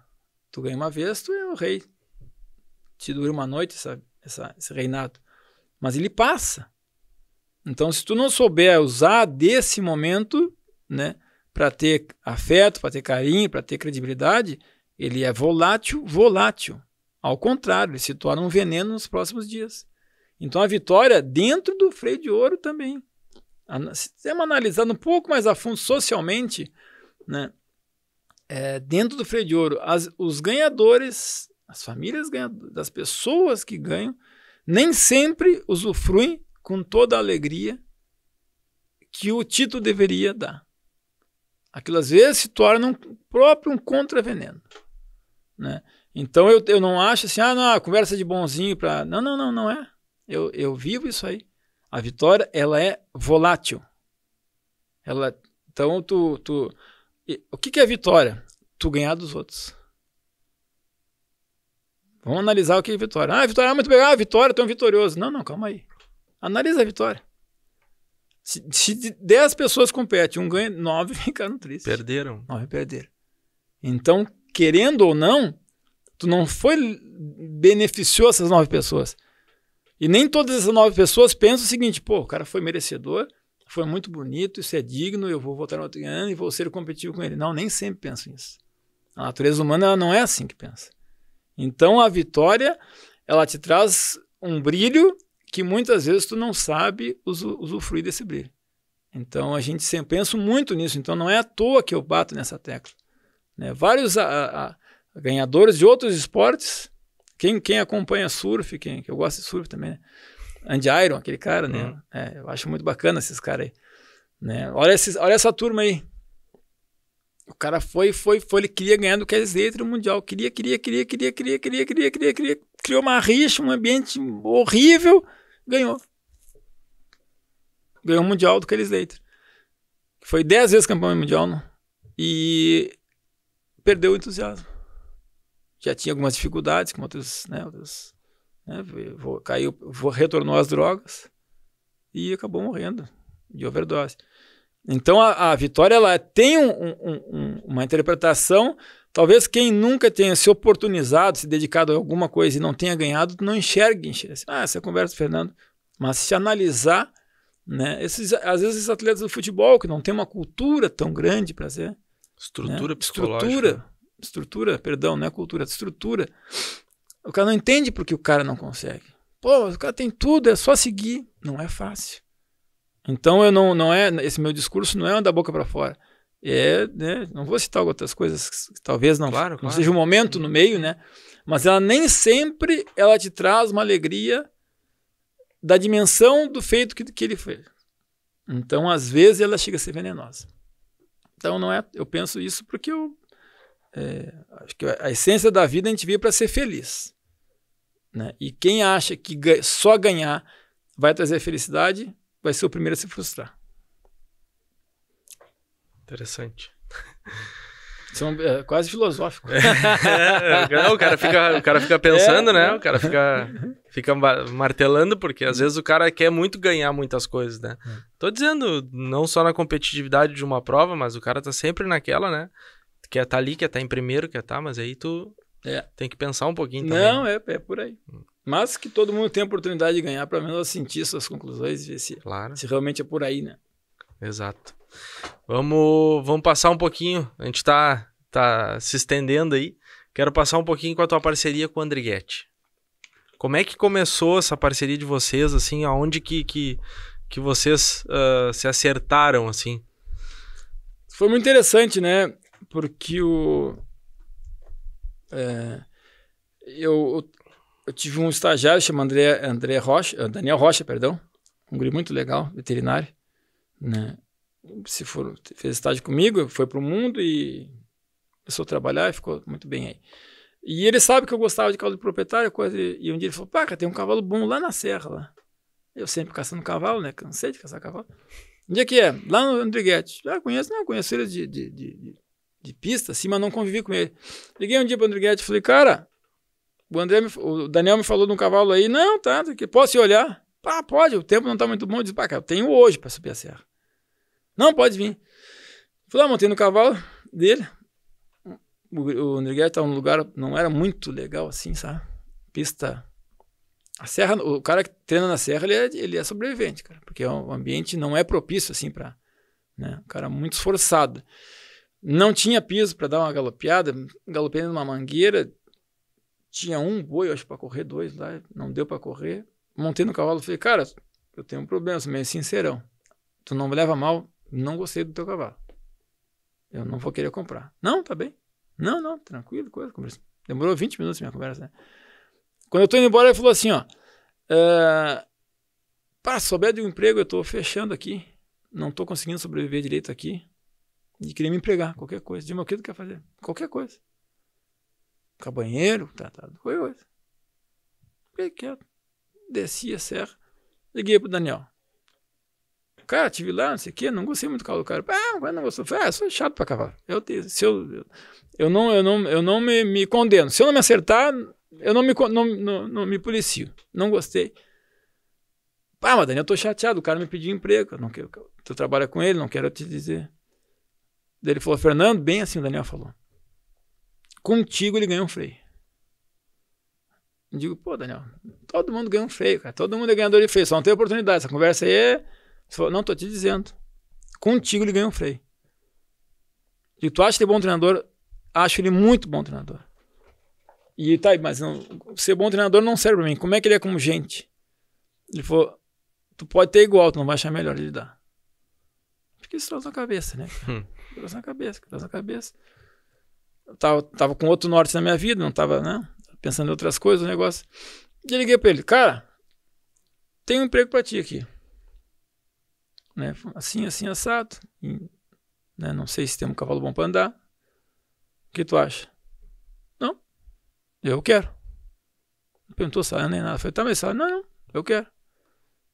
Tu ganha uma vez, tu é o rei. Te dura uma noite essa, esse reinado mas ele passa. Então, se tu não souber usar desse momento, né, para ter afeto, para ter carinho, para ter credibilidade, ele é volátil, volátil. Ao contrário, ele se torna um veneno nos próximos dias. Então, a vitória dentro do freio de ouro também. Se temos analisado um pouco mais a fundo socialmente, né, é, dentro do freio de ouro, as, os ganhadores, as famílias ganhadoras, das pessoas que ganham, nem sempre usufruem com toda a alegria que o título deveria dar. Aquilo às vezes se torna um próprio um contraveneno. Né? Então eu, eu não acho assim, ah, não, conversa de bonzinho para. Não, não, não, não é. Eu, eu vivo isso aí. A vitória, ela é volátil. Ela, então, tu, tu. O que, que é vitória? Tu ganhar dos outros. Vamos analisar o que é vitória. Ah, vitória, é muito bem. Ah, vitória, tu é um vitorioso. Não, não, calma aí. Analisa a vitória. Se, se pessoas competem, um ganha, nove ficaram tristes. Perderam. nove perderam. Então, querendo ou não, tu não foi beneficiou essas nove pessoas. E nem todas essas nove pessoas pensam o seguinte: pô, o cara foi merecedor, foi muito bonito, isso é digno, eu vou votar no outro ano e vou ser competitivo com ele. Não, nem sempre penso nisso. A natureza humana não é assim que pensa. Então a vitória, ela te traz um brilho que muitas vezes tu não sabe usufruir desse brilho. Então a gente sempre pensa muito nisso, então não é à toa que eu bato nessa tecla. Né? Vários a, a, ganhadores de outros esportes, quem, quem acompanha surf, quem, que eu gosto de surf também, né? Andy Iron, aquele cara, né? Uhum. É, eu acho muito bacana esses caras aí. Né? Olha, esses, olha essa turma aí, o cara foi, foi, foi, ele queria ganhar do Kelly Mundial. Queria, queria, queria, queria, queria, queria, queria, queria, queria. Criou uma rixa, um ambiente horrível, ganhou. Ganhou o Mundial do Kelly Slater. Foi dez vezes campeão mundial não? Né? e perdeu o entusiasmo. Já tinha algumas dificuldades com outras né, né, vou, caiu, vou, retornou às drogas e acabou morrendo de overdose. Então a, a vitória ela tem um, um, um, uma interpretação. Talvez quem nunca tenha se oportunizado, se dedicado a alguma coisa e não tenha ganhado, não enxergue. enxergue. Assim, ah, essa é conversa, Fernando. Mas se analisar, né? Esses, às vezes esses atletas do futebol que não tem uma cultura tão grande para ser. Estrutura né? psicológica. Estrutura, estrutura, perdão, não é cultura, estrutura. O cara não entende porque o cara não consegue. Pô, o cara tem tudo, é só seguir. Não é fácil. Então eu não, não é esse meu discurso não é da boca para fora. É, né, não vou citar outras coisas que talvez não, claro, não seja o um momento no meio, né? Mas ela nem sempre ela te traz uma alegria da dimensão do feito que, que ele fez. Então, às vezes ela chega a ser venenosa. Então não é, eu penso isso porque eu é, acho que a essência da vida a gente vive para ser feliz, né? E quem acha que só ganhar vai trazer felicidade vai ser o primeiro a se frustrar. Interessante. São, é, quase filosófico. É, o, cara fica, o cara fica pensando, é, né? O cara fica, fica martelando, porque às vezes o cara quer muito ganhar muitas coisas, né? É. Tô dizendo, não só na competitividade de uma prova, mas o cara tá sempre naquela, né? Quer tá ali, quer tá em primeiro, quer tá, mas aí tu é. tem que pensar um pouquinho também. Não, é, é por aí. Hum. Mas que todo mundo tem a oportunidade de ganhar, para menos sentir suas conclusões e ver se, claro. se realmente é por aí, né? Exato. Vamos, vamos passar um pouquinho. A gente está tá se estendendo aí. Quero passar um pouquinho com a tua parceria com o Andriguete. Como é que começou essa parceria de vocês, assim, aonde que, que, que vocês uh, se acertaram, assim? Foi muito interessante, né? Porque o... É, eu, eu tive um estagiário chamado André, André Rocha, eh, Daniel Rocha, perdão, um guri muito legal, veterinário, né? Se for, fez estágio comigo, foi pro mundo e começou a trabalhar e ficou muito bem aí. E ele sabe que eu gostava de cavalo de proprietário, coisa, e um dia ele falou, pá, cara, tem um cavalo bom lá na serra, lá. Eu sempre caçando cavalo, né? Cansei de caçar cavalo. Onde é que é? Lá no Andriguete. Ah, conheço, não, conheço ele de, de, de, de, pista, assim, mas não convivi com ele. Liguei um dia pro Andriguete e falei, cara, o, André me, o Daniel me falou de um cavalo aí, não, tá, que posso ir olhar? Ah, pode, o tempo não está muito bom. Eu disse, pá, cara, eu tenho hoje para subir a serra. Não, pode vir. Fui lá, montei no cavalo dele. O, o Andriguete tá num lugar, não era muito legal assim, sabe? Pista. A serra, o cara que treina na serra, ele é, ele é sobrevivente, cara, porque o é ambiente não é propício assim para. Né? O cara muito esforçado. Não tinha piso para dar uma galopeada, galopei numa mangueira, tinha um boi, acho, para correr dois lá, não deu para correr. Montei no cavalo e falei, cara, eu tenho um problema, sou é meio sincerão. Tu não me leva mal, não gostei do teu cavalo. Eu não vou querer comprar. Não, tá bem. Não, não, tranquilo, coisa, conversa. Demorou 20 minutos minha conversa, né? Quando eu tô indo embora, ele falou assim, ó. Uh, eh, para, souber de um emprego, eu tô fechando aqui. Não tô conseguindo sobreviver direito aqui. E queria me empregar, qualquer coisa. de meu, o que tu quer fazer? Qualquer coisa para banheiro, tá, tá, coisa. Fiquei quieto. Desci a serra, liguei pro Daniel. Cara, tive lá, não sei o quê, não gostei muito do carro do cara. Ah, mas não gostou. ah, sou chato pra cavalo. Eu, se eu, eu não, eu não, eu não me, me condeno. Se eu não me acertar, eu não me, não, não, não me policio. Não gostei. ah mas Daniel, eu tô chateado. O cara me pediu emprego. Eu não quero, tu trabalha com ele, não quero te dizer. Daí ele falou, Fernando, bem assim o Daniel falou. Contigo ele ganhou um freio. Eu digo, pô, Daniel, todo mundo ganha um freio, cara. Todo mundo é ganhador de freio, só não tem oportunidade. Essa conversa aí é. não, tô te dizendo. Contigo ele ganhou um freio. E tu acha ele é bom treinador? Acho ele muito bom treinador. E tá, mas não, ser bom treinador não serve pra mim. Como é que ele é como gente? Ele falou, tu pode ter igual, tu não vai achar melhor ele dar. Porque isso traz na cabeça, né? Hum. Traz na cabeça, traz na cabeça. Tava, tava com outro norte na minha vida, não tava, né? Pensando em outras coisas, o negócio. E eu liguei pra ele, cara, tem um emprego pra ti aqui. Né? Assim, assim, assado. E, né? Não sei se tem um cavalo bom pra andar. O que tu acha? Não, eu quero. Não perguntou salário nem nada. falei, tá, mas salário? Não, não, eu quero.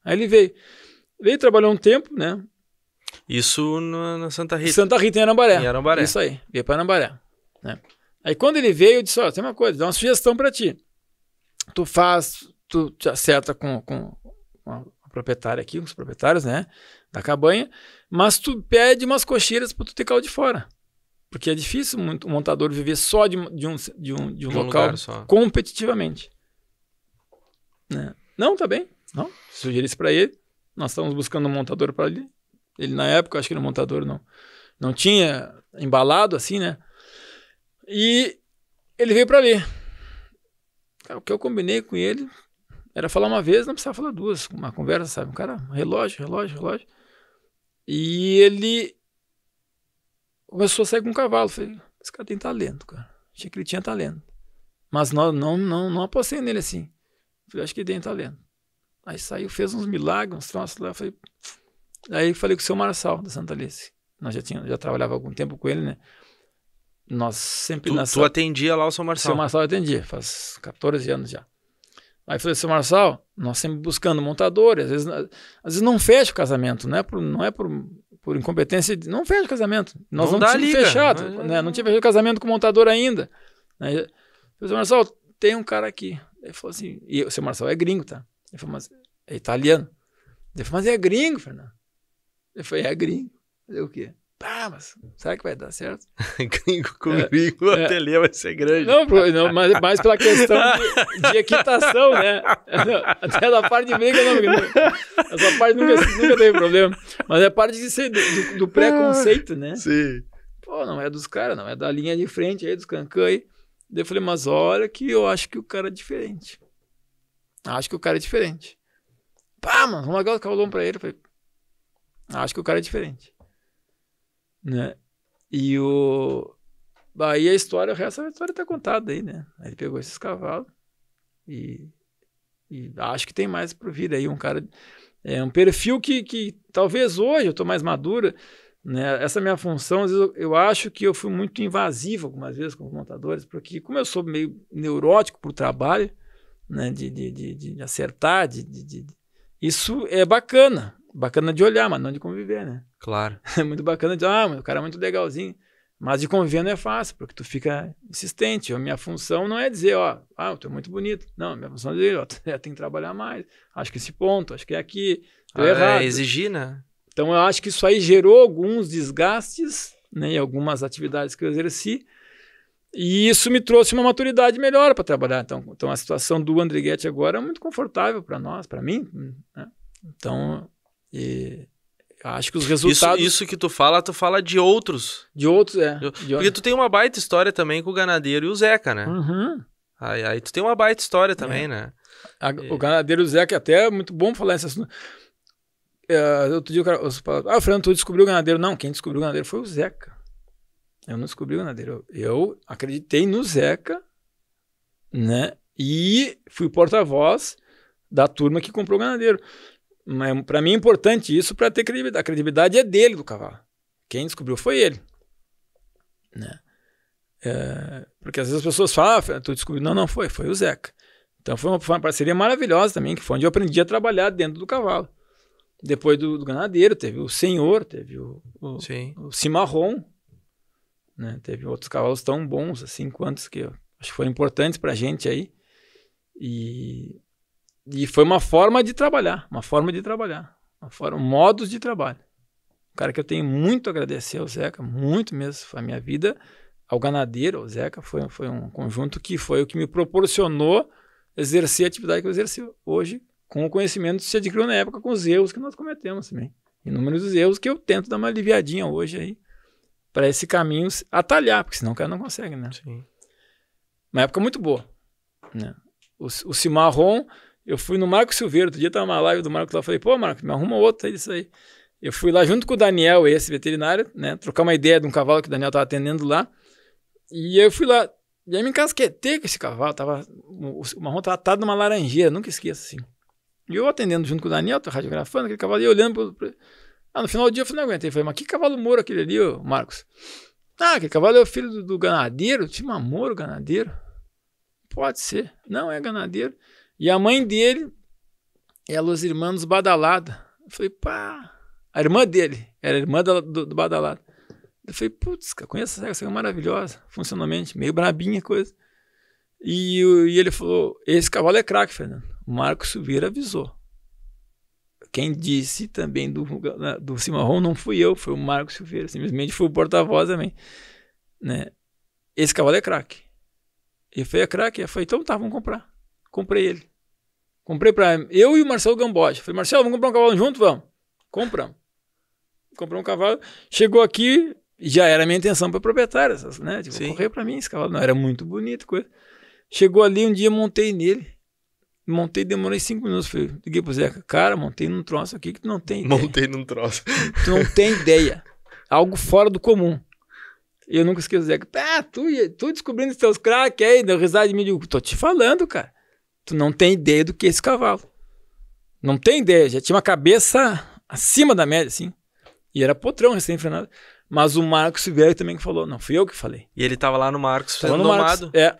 Aí ele veio. Veio, trabalhou um tempo, né? Isso na, Santa Rita. Santa Rita em Arambaré. Em Arambaré. Isso aí, veio pra Arambaré. Né? Aí quando ele veio, eu disse: Ó, tem uma coisa, dá uma sugestão para ti. Tu faz, tu te acerta com, com, a proprietária aqui, com os proprietários, né? Da cabanha, mas tu pede umas cocheiras para tu ter caldo de fora. Porque é difícil um montador viver só de, de um, de um, de um, local competitivamente. Né? Não, tá bem. Não, sugeri isso para ele. Nós estávamos buscando um montador para ali. Ele, na época, acho que era um montador, não, não tinha embalado assim, né? E ele veio para ler. o que eu combinei com ele era falar uma vez, não precisava falar duas, uma conversa, sabe? Um cara, relógio, relógio, relógio. E ele começou a sair com um cavalo. Falei, esse cara tem talento, cara. Achei que ele tinha talento. Mas não, não, não, não apostei nele assim. Falei, acho que tem talento. Aí saiu, fez uns milagres, uns troços lá. Falei, aí falei com o seu Marçal da Santa Alice. Nós já, tinha, já trabalhava algum tempo com ele, né? Nós sempre tu, nessa... tu atendia lá o São Marçal? São Marçal eu atendia, faz 14 anos já. Aí falei, seu Marçal, nós sempre buscando montador, às vezes, às vezes não fecha o casamento, não é por, não é por, por incompetência, não fecha o casamento. Nós não, não tínhamos liga, fechado, mas... né? não tinha fechado o casamento com o montador ainda. aí Falei, seu Marçal, tem um cara aqui. Ele falou assim, e o seu Marçal é gringo, tá? Ele falou, mas é italiano. Ele falou, mas é gringo, Fernando. Ele falou, é gringo. Fazer o quê? Ah, mas será que vai dar certo? Gringo é. comigo, é, o ateliê vai ser grande. Não, não mas mais pela questão de, de equitação, né? Até da parte de briga, não, essa parte nunca, nunca teve problema. Mas é parte de ser, do, do preconceito, né? Ah, sim. Pô, não é dos caras, não, é da linha de frente aí, dos cancãs. Daí eu falei, mas olha que eu acho que o cara é diferente. Acho que o cara é diferente. Pá, mano, vamos largar o caudão pra ele. Eu falei, acho que o cara é diferente né? E o aí a história, o resto da história tá contada aí, né? Aí ele pegou esses cavalos e, e acho que tem mais para vir aí um cara é um perfil que, que talvez hoje eu tô mais madura, né? Essa minha função, às vezes eu, eu acho que eu fui muito invasivo algumas vezes com os montadores, porque como eu sou meio neurótico pro trabalho, né, de, de, de, de acertar, de, de, de, isso é bacana, Bacana de olhar, mas não de conviver, né? Claro. É muito bacana de, ah, o cara é muito legalzinho. Mas de conviver não é fácil, porque tu fica insistente. A minha função não é dizer, ó, ah, tu é muito bonito. Não, minha função é dizer, ó, tem que trabalhar mais. Acho que esse ponto, acho que é aqui. Ah, é errado. É exigir, né? Então eu acho que isso aí gerou alguns desgastes, né, em algumas atividades que eu exerci. E isso me trouxe uma maturidade melhor para trabalhar. Então, então a situação do Andriguete agora é muito confortável para nós, para mim. Né? Então, e acho que os resultados. Isso, isso, que tu fala, tu fala de outros. De outros, é. De... Porque tu tem uma baita história também com o Ganadeiro e o Zeca, né? Uhum. Aí, aí tu tem uma baita história é. também, é. né? A, e... O Ganadeiro e o Zeca, até é muito bom falar esse assunto. É, outro dia o cara. Ah, Fernando, tu descobriu o Ganadeiro. Não, quem descobriu o Ganadeiro foi o Zeca. Eu não descobri o Ganadeiro. Eu acreditei no Zeca, né? E fui porta-voz da turma que comprou o Ganadeiro mas é, Para mim é importante isso para ter credibilidade. A credibilidade é dele, do cavalo. Quem descobriu foi ele. Né? É, porque às vezes as pessoas falam, ah, tu descobriu. Não, não foi, foi o Zeca. Então foi uma, foi uma, parceria maravilhosa também, que foi onde eu aprendi a trabalhar dentro do cavalo. Depois do, do ganadeiro, teve o senhor, teve o, o, o cimarron, né? Teve outros cavalos tão bons assim, quantos que acho que foram importantes pra gente aí. E e foi uma forma de trabalhar, uma forma de trabalhar, uma forma, modos de trabalho. Um cara que eu tenho muito a agradecer ao Zeca, muito mesmo, foi a minha vida, ao ganadeiro, ao Zeca, foi, foi um conjunto que foi o que me proporcionou exercer a atividade que eu exerci hoje, com o conhecimento que se adquiriu na época, com os erros que nós cometemos também. Inúmeros erros que eu tento dar uma aliviadinha hoje aí, para esse caminho atalhar, porque senão o cara não consegue, né? Sim. Uma época muito boa, né? O, o Cimarron eu fui no Marco Silveira, outro dia tava uma live do Marco lá, eu falei, pô, Marco, me arruma outro aí disso aí. Eu fui lá junto com o Daniel, esse veterinário, né? Trocar uma ideia de um cavalo que o Daniel tava atendendo lá. E eu fui lá. E aí me encasquetei com esse cavalo. Tava, o marrom tava atado numa laranjeira, nunca esqueço assim. E eu atendendo junto com o Daniel, tô radiografando aquele cavalo e olhando pro. Ah, no final do dia eu falei, não aguentei. falei, mas que cavalo moro aquele ali, ô Marcos? Ah, aquele cavalo é o filho do, do ganadeiro, tinha Moro, ganadeiro. Pode ser. Não é ganadeiro. E a mãe dele, ela, os irmãos badalada. Eu falei, pá. A irmã dele, era irmã do, do, do Eu falei, putz, conheço essa cega, é maravilhosa, funcionalmente, meio brabinha coisa. E, e ele falou, esse cavalo é craque, Fernando. O Marcos Silveira avisou. Quem disse também do, né, do Cimarrão não fui eu, foi o Marcos Silveira. Simplesmente foi o porta-voz também. Né? Esse cavalo é craque. Ele foi a é craque? Eu falei, então tá, vamos comprar. Comprei ele. Comprei para eu e o Marcelo Gamboja. Falei, Marcelo, vamos comprar um cavalo junto? Vamos. Compramos. Comprou um cavalo. Chegou aqui, já era minha intenção para proprietário, né? Tipo, Sim. correr para mim esse cavalo. Não, era muito bonito. Coisa. Chegou ali, um dia montei nele. Montei, demorei cinco minutos. Falei, liguei pro Zeca, cara, montei num troço aqui que tu não tem ideia. Montei num troço. Tu não tem ideia. Algo fora do comum. E eu nunca esqueço o Zeca. Tá, tu, tu descobrindo os teus craques aí, deu risada de mim. Digo, tô te falando, cara. Tu não tem ideia do que é esse cavalo. Não tem ideia, já tinha uma cabeça acima da média, assim. E era potrão recém-frenado. Mas o Marcos Velho também que falou, não fui eu que falei. E ele tava lá no Marcos sendo no domado. Marcos, é.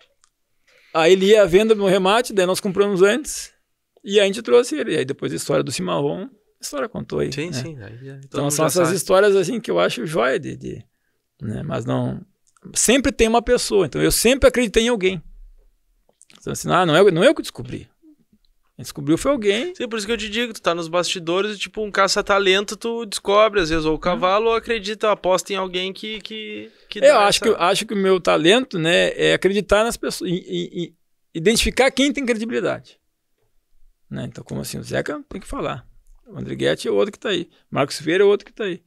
Aí ele ia à venda no remate, daí nós compramos antes. E a gente trouxe ele. E aí depois a história do Cimarrão, a história contou aí. Sim, né? sim. Aí, aí então são essas sabe. histórias assim que eu acho joia de, de né? Mas não. Sempre tem uma pessoa, então eu sempre acreditei em alguém. Então, assim, ah, não, é, não é eu que descobri. Quem descobriu foi alguém. Sim, por isso que eu te digo, tu tá nos bastidores, e tipo, um caça-talento, tu descobre, às vezes, ou o uhum. cavalo, ou acredita, aposta em alguém que. que, que eu acho essa... que, acho que o meu talento, né, é acreditar nas pessoas, em, em, em identificar quem tem credibilidade. Né? Então, como assim, o Zeca tem que falar. O Andriguete é outro que tá aí. Marcos Feira é outro que tá aí.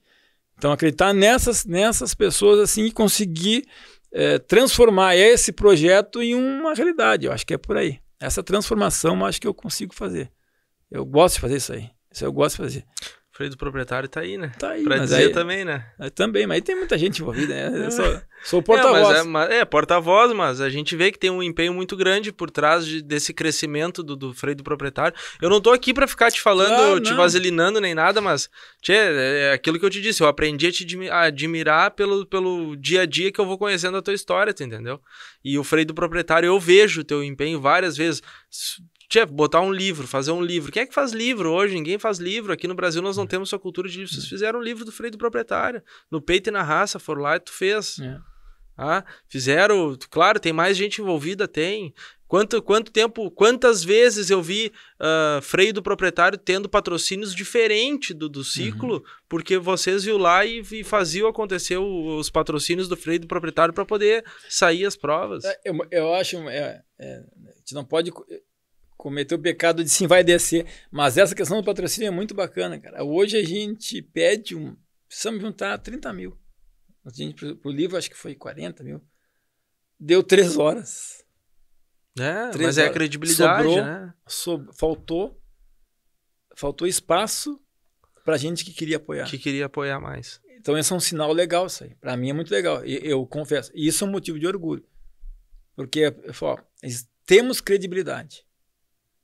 Então, acreditar nessas, nessas pessoas, assim, e conseguir é, transformar esse projeto em uma realidade. Eu acho que é por aí. Essa transformação eu acho que eu consigo fazer. Eu gosto de fazer isso aí. Isso eu gosto de fazer freio do proprietário tá aí, né? Tá aí, pra dizer aí, também, né? Também, mas aí tem muita gente envolvida, né? Eu sou, sou é, porta-voz. É, é, é porta-voz, mas a gente vê que tem um empenho muito grande por trás de, desse crescimento do, do, freio do proprietário. Eu não tô aqui para ficar te falando, ah, te vaselinando nem nada, mas, tchê, é, é aquilo que eu te disse, eu aprendi a te admirar pelo, pelo dia a dia que eu vou conhecendo a tua história, tu entendeu? E o freio do proprietário, eu vejo o teu empenho várias vezes Tchê, botar um livro, fazer um livro. Quem é que faz livro hoje? Ninguém faz livro. Aqui no Brasil nós não é. temos sua cultura de livro. Vocês é. fizeram um livro do freio do proprietário. No peito e na raça, foram lá e tu fez. É. Ah, fizeram, claro, tem mais gente envolvida, tem. Quanto, quanto tempo, quantas vezes eu vi uh, ah, freio do proprietário tendo patrocínios diferente do, do ciclo, uhum. porque vocês viu lá e, e faziam acontecer o, os patrocínios do freio do proprietário para poder sair as provas. É, eu, eu acho, é, é, a gente não pode cometeu o pecado de se descer Mas essa questão do patrocínio é muito bacana, cara. Hoje a gente pede um. Precisamos juntar 30 mil. A gente, pro, pro livro, acho que foi 40 mil. Deu três horas. É, três mas é horas. é a credibilidade, Sobrou, né? So, faltou, faltou espaço pra gente que queria apoiar. Que queria apoiar mais. Então, esse é um sinal legal, isso aí. Pra mim é muito legal. Eu, eu confesso. E isso é um motivo de orgulho. Porque, falo, ó, temos credibilidade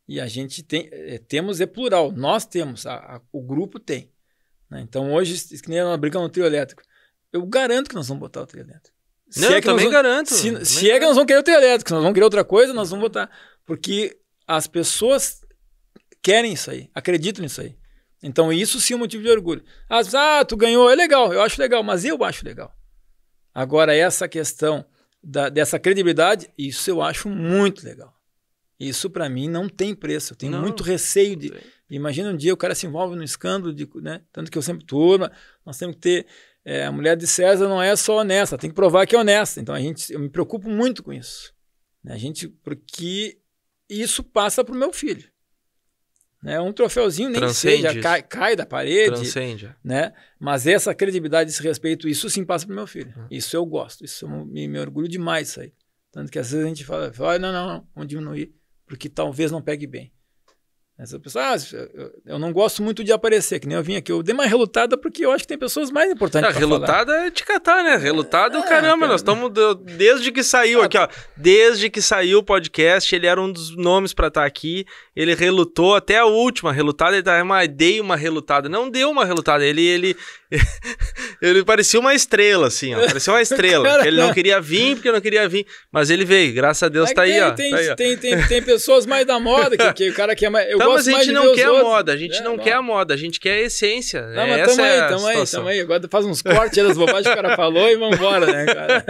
e a gente tem, é, temos é plural, nós temos, a, a, o grupo tem. Né? Então hoje, que nem uma brigamos no trio elétrico. Eu garanto que nós vamos botar o trio elétrico. Se não, é eu também vamos, garanto. Se, também se é que nós vamos querer o trio elétrico, se nós vamos querer outra coisa, nós vamos botar. Porque as pessoas querem isso aí, acreditam nisso aí. Então isso sim é um motivo de orgulho. As, ah, tu ganhou, é legal, eu acho legal, mas eu acho legal. Agora, essa questão da, dessa credibilidade, isso eu acho muito legal. Isso para mim não tem preço. Eu tenho não, muito receio de. Imagina um dia o cara se envolve num escândalo, de, né? Tanto que eu sempre turma, nós temos que ter. É, a mulher de César não é só honesta, tem que provar que é honesta. Então a gente, eu me preocupo muito com isso. Né? A gente, porque isso passa para o meu filho. Né? Um troféuzinho nem Transcende seja, cai, cai, da parede. Transcende. É. Né? Mas essa credibilidade, esse respeito, isso sim passa para o meu filho. Uhum. Isso eu gosto, isso eu me, me orgulho demais. Isso aí. Tanto que às vezes a gente fala, fala não, não, não, vamos diminuir porque talvez não pegue bem. Essa pessoa, ah, eu não gosto muito de aparecer, que nem eu vim aqui. Eu dei uma relutada porque eu acho que tem pessoas mais importantes. Ah, relutada falar. é te catar, né? Relutada, é, caramba, cara, nós estamos. Desde que saiu aqui, ó. Desde que saiu o podcast, ele era um dos nomes para estar tá aqui. Ele relutou até a última relutada. Ele tá, ah, mas dei uma relutada. Não deu uma relutada. Ele, ele, ele parecia uma estrela, assim, ó. Parecia uma estrela. cara, ele não né? queria vir porque não queria vir. Mas ele veio, graças a Deus, é tá, tem, aí, ó, tem, tá aí, ó. Tem, tem, tem, pessoas mais da moda que, que o cara que é mais. Eu Tá, mas a gente não quer a moda, a gente é, não, não, quer a moda, a gente quer a essência. Não, é mas Essa tamo é aí, tamo aí, tamo aí. Agora faz uns cortes das bobagens que o cara falou e vambora, né, cara?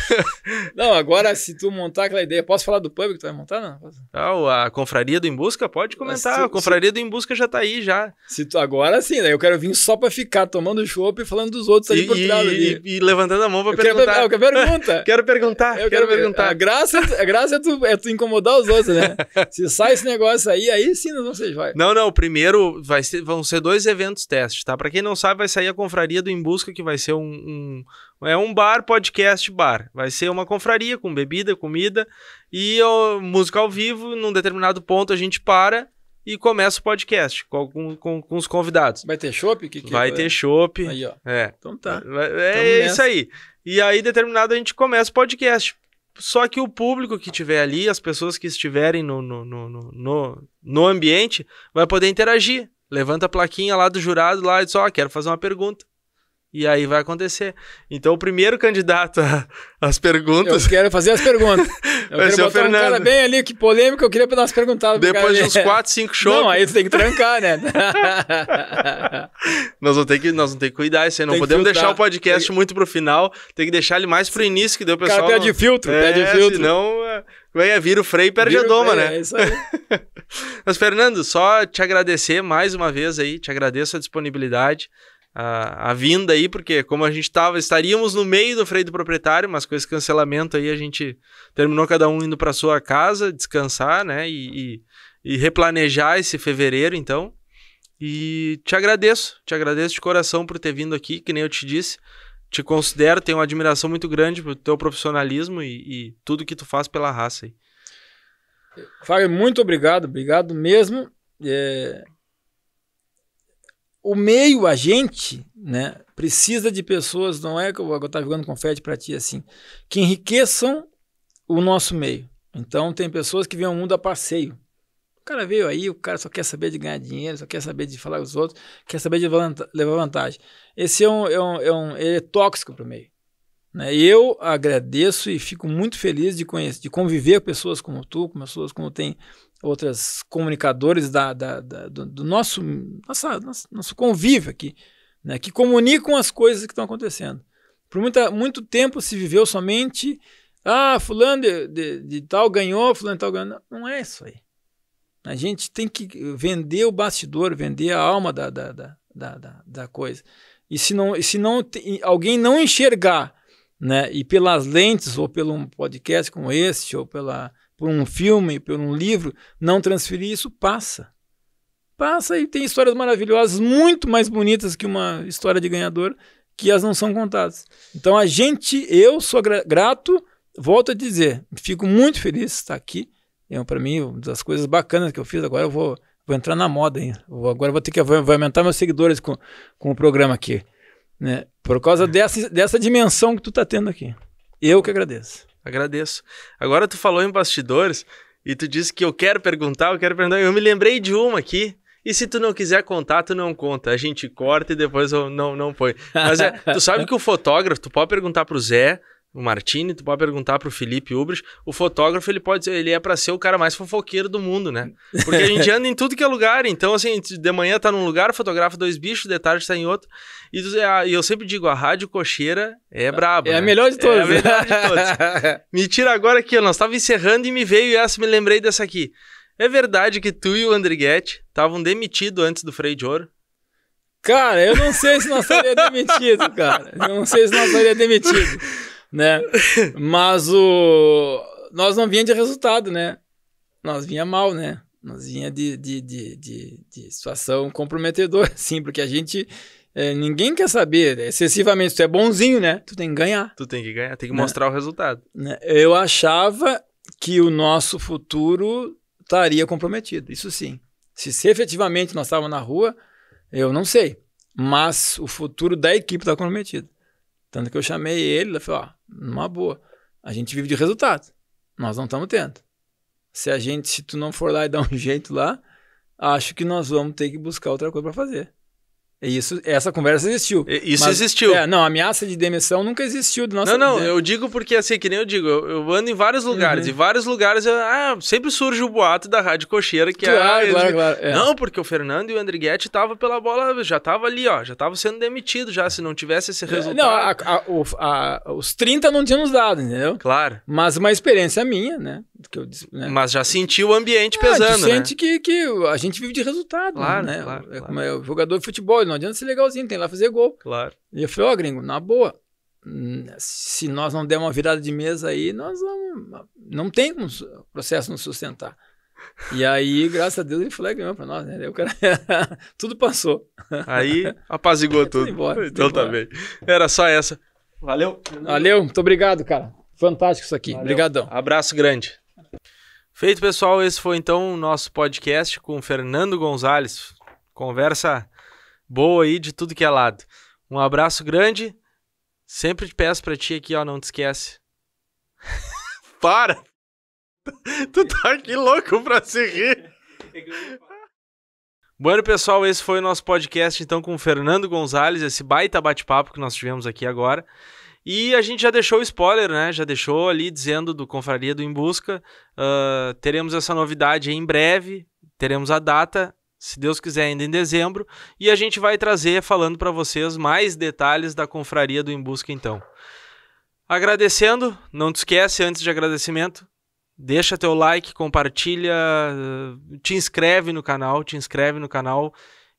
não, agora se tu montar aquela ideia, posso falar do pub que tu vai montar? Não? Ah, a Confraria do Em Busca? Pode comentar. Se, a Confraria se, do Em Busca já tá aí, já. Se tu, agora sim, né? Eu quero vir só pra ficar tomando chopp e falando dos outros ali e, por trás. E, ali. E, e, levantando a mão pra eu perguntar. Quero, eu quero quero perguntar, eu quero, quero perguntar. A graça, é a graça é, tu, é tu incomodar os outros, né? se sai esse negócio aí, aí oficinas vocês vai? Não, não. Primeiro vai ser, vão ser dois eventos testes, tá? Para quem não sabe, vai sair a confraria do Em Busca, que vai ser um, um, é um bar podcast bar. Vai ser uma confraria com bebida, comida e ó, música ao vivo. Num determinado ponto a gente para e começa o podcast com, com, com os convidados. Vai ter chopp? Que que vai, vai é? ter chope. Aí, ó. É. Então tá. É, é isso aí. E aí, determinado, a gente começa o podcast. Só que o público que estiver ali, as pessoas que estiverem no, no, no, no, no ambiente, vai poder interagir. Levanta a plaquinha lá do jurado lá e diz, ó, oh, quero fazer uma pergunta. E aí vai acontecer. Então, o primeiro candidato às perguntas. Eu quero fazer as perguntas. Eu vai ser o Fernando. Um cara bem ali, que polêmico, eu queria dar umas perguntadas. Depois de uns 4, 5 shows. Não, aí você tem que trancar, né? nós, vamos ter que, nós vamos ter que cuidar isso aí. Não tem podemos deixar o podcast tem... muito pro final. Tem que deixar ele mais pro início, que deu o pessoal. O cara perde filtro, é, perde filtro. Senão, é, é, é, vira o freio e perde vira a doma, freio, né? É isso aí. Mas, Fernando, só te agradecer mais uma vez aí. Te agradeço a disponibilidade a, a, vinda aí, porque como a gente tava, estaríamos no meio do freio do proprietário, mas com esse cancelamento aí a gente terminou cada um indo para sua casa, descansar, né? E, e, e, replanejar esse fevereiro, então. E te agradeço, te agradeço de coração por ter vindo aqui, que nem eu te disse. Te considero, tenho uma admiração muito grande pelo teu profissionalismo e, e tudo que tu faz pela raça aí. Fábio, muito obrigado, obrigado mesmo. É o meio agente, né, precisa de pessoas, não é que eu vou estar jogando confete para ti assim, que enriqueçam o nosso meio. Então tem pessoas que vêm ao mundo a passeio. O cara veio aí, o cara só quer saber de ganhar dinheiro, só quer saber de falar com os outros, quer saber de levar vantagem. Esse é um, é um, é um é tóxico para o meio. Né? Eu agradeço e fico muito feliz de conhecer, de conviver com pessoas como tu, com pessoas como tem outras comunicadores da, da, da do, do, nosso, nossa, nosso, nosso convívio aqui, né, que comunicam as coisas que estão acontecendo. Por muita, muito tempo se viveu somente, ah, fulano de, de, de tal ganhou, fulano de tal ganhou. Não, não, é isso aí. A gente tem que vender o bastidor, vender a alma da, da, da, da, da coisa. E se, não, se não, alguém não enxergar né? E pelas lentes, ou pelo um podcast como este, ou pela por um filme, por um livro, não transferir, isso passa. Passa e tem histórias maravilhosas, muito mais bonitas que uma história de ganhador, que as não são contadas. Então a gente, eu sou grato, volto a dizer, fico muito feliz de estar aqui. É para mim uma das coisas bacanas que eu fiz. Agora eu vou, vou entrar na moda, hein? Vou, agora vou ter que vou aumentar meus seguidores com, com o programa aqui, né? Por causa dessa, dessa dimensão que tu está tendo aqui. Eu que agradeço. Agradeço. Agora tu falou em bastidores e tu disse que eu quero perguntar, eu quero perguntar. Eu me lembrei de uma aqui. E se tu não quiser contar, tu não conta. A gente corta e depois eu não, não põe. Mas é, tu sabe que o fotógrafo, tu pode perguntar pro Zé, o Martini, tu pode perguntar pro Felipe Ubrich, o fotógrafo ele pode ele é para ser o cara mais fofoqueiro do mundo, né? Porque a gente anda em tudo que é lugar, então assim, de manhã tá num lugar, fotografa dois bichos, de tarde tá em outro. E, é, e eu sempre digo, a rádio cocheira é, é braba. É né? a melhor de todas. É a melhor de todas. me tira agora aqui, eu nós tava encerrando e me veio essa, me lembrei dessa aqui. É verdade que tu e o Andriguete estavam demitidos antes do Freio de Ouro? Cara, eu não sei se nós estaria demitido, cara. Eu não sei se nós estaria demitido né? Mas o nós não vinha de resultado, né? Nós vinha mal, né? Nós vinha de, de, de, de, de situação comprometedora, sim porque a gente é, ninguém quer saber excessivamente. Tu é bonzinho, né? Tu tem que ganhar. Tu tem que ganhar, tem que né? mostrar o resultado. Né? Eu achava que o nosso futuro estaria comprometido, isso sim. Se, se efetivamente nós estávamos na rua, eu não sei. Mas o futuro da equipe está comprometido. Tanto que eu chamei ele, ele falou: ó, numa boa. A gente vive de resultado. Nós não estamos tendo. Se a gente, se tu não for lá e dar um jeito lá, acho que nós vamos ter que buscar outra coisa para fazer. Isso, essa conversa existiu. Isso mas, existiu. É, não, ameaça de demissão nunca existiu do nosso Não, não, eu digo porque assim, que nem eu digo, eu, eu ando em vários lugares, uhum. e vários lugares eu, ah, sempre surge o boato da Rádio Cocheira que claro, é, claro, claro, é. Não, porque o Fernando e o Andriguete estavam pela bola, já tava ali, ó, já tava sendo demitido já, se não tivesse esse é, resultado. Não, a, a, a, os 30 não tinham nos dado, entendeu? Claro. Mas uma experiência minha, né? Que eu, né? Mas já senti o ambiente ah, pesando, né? sente né? que, que a gente vive de resultado, claro, né? Claro, é, Como é, o jogador de futebol, não adianta ser legalzinho, tem lá fazer gol. Claro. E eu falei, ó, oh, gringo, na boa, hum, se nós não der uma virada de mesa aí, nós vamos, não tem como processo nos sustentar. E aí, graças a Deus, ele falou que é, ganhou pra nós, né? o cara, tudo passou. Aí, apazigou tudo. tudo. Embora, então tá embora. tá bem. Era só essa. Valeu. Valeu, muito obrigado, cara. Fantástico isso aqui. Valeu. Obrigadão. Abraço grande. Feito, pessoal. Esse foi então o nosso podcast com Fernando Gonzalez. Conversa boa aí de tudo que é lado. Um abraço grande. Sempre te peço pra ti aqui, ó, não te esquece. Para! tu tá aqui louco pra se rir. Bueno, pessoal, esse foi o nosso podcast então com o Fernando Gonzalez, esse baita bate-papo que nós tivemos aqui agora. E a gente já deixou o spoiler, né? Já deixou ali dizendo do Confraria do Em Busca. Uh, teremos essa novidade em breve, teremos a data se Deus quiser, ainda em dezembro. E a gente vai trazer falando para vocês mais detalhes da confraria do Em Busca, então. Agradecendo, não te esquece, antes de agradecimento, deixa teu like, compartilha, te inscreve no canal, te inscreve no canal.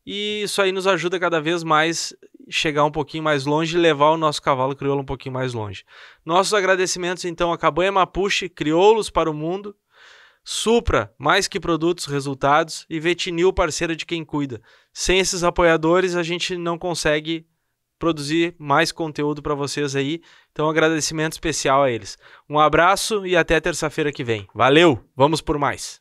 E isso aí nos ajuda cada vez mais chegar um pouquinho mais longe e levar o nosso cavalo crioulo um pouquinho mais longe. Nossos agradecimentos então a Cabanha Mapuche, crioulos para o mundo. Supra, mais que produtos, resultados e Vetinil, parceira de quem cuida. Sem esses apoiadores, a gente não consegue produzir mais conteúdo para vocês aí. Então, agradecimento especial a eles. Um abraço e até terça-feira que vem. Valeu, vamos por mais.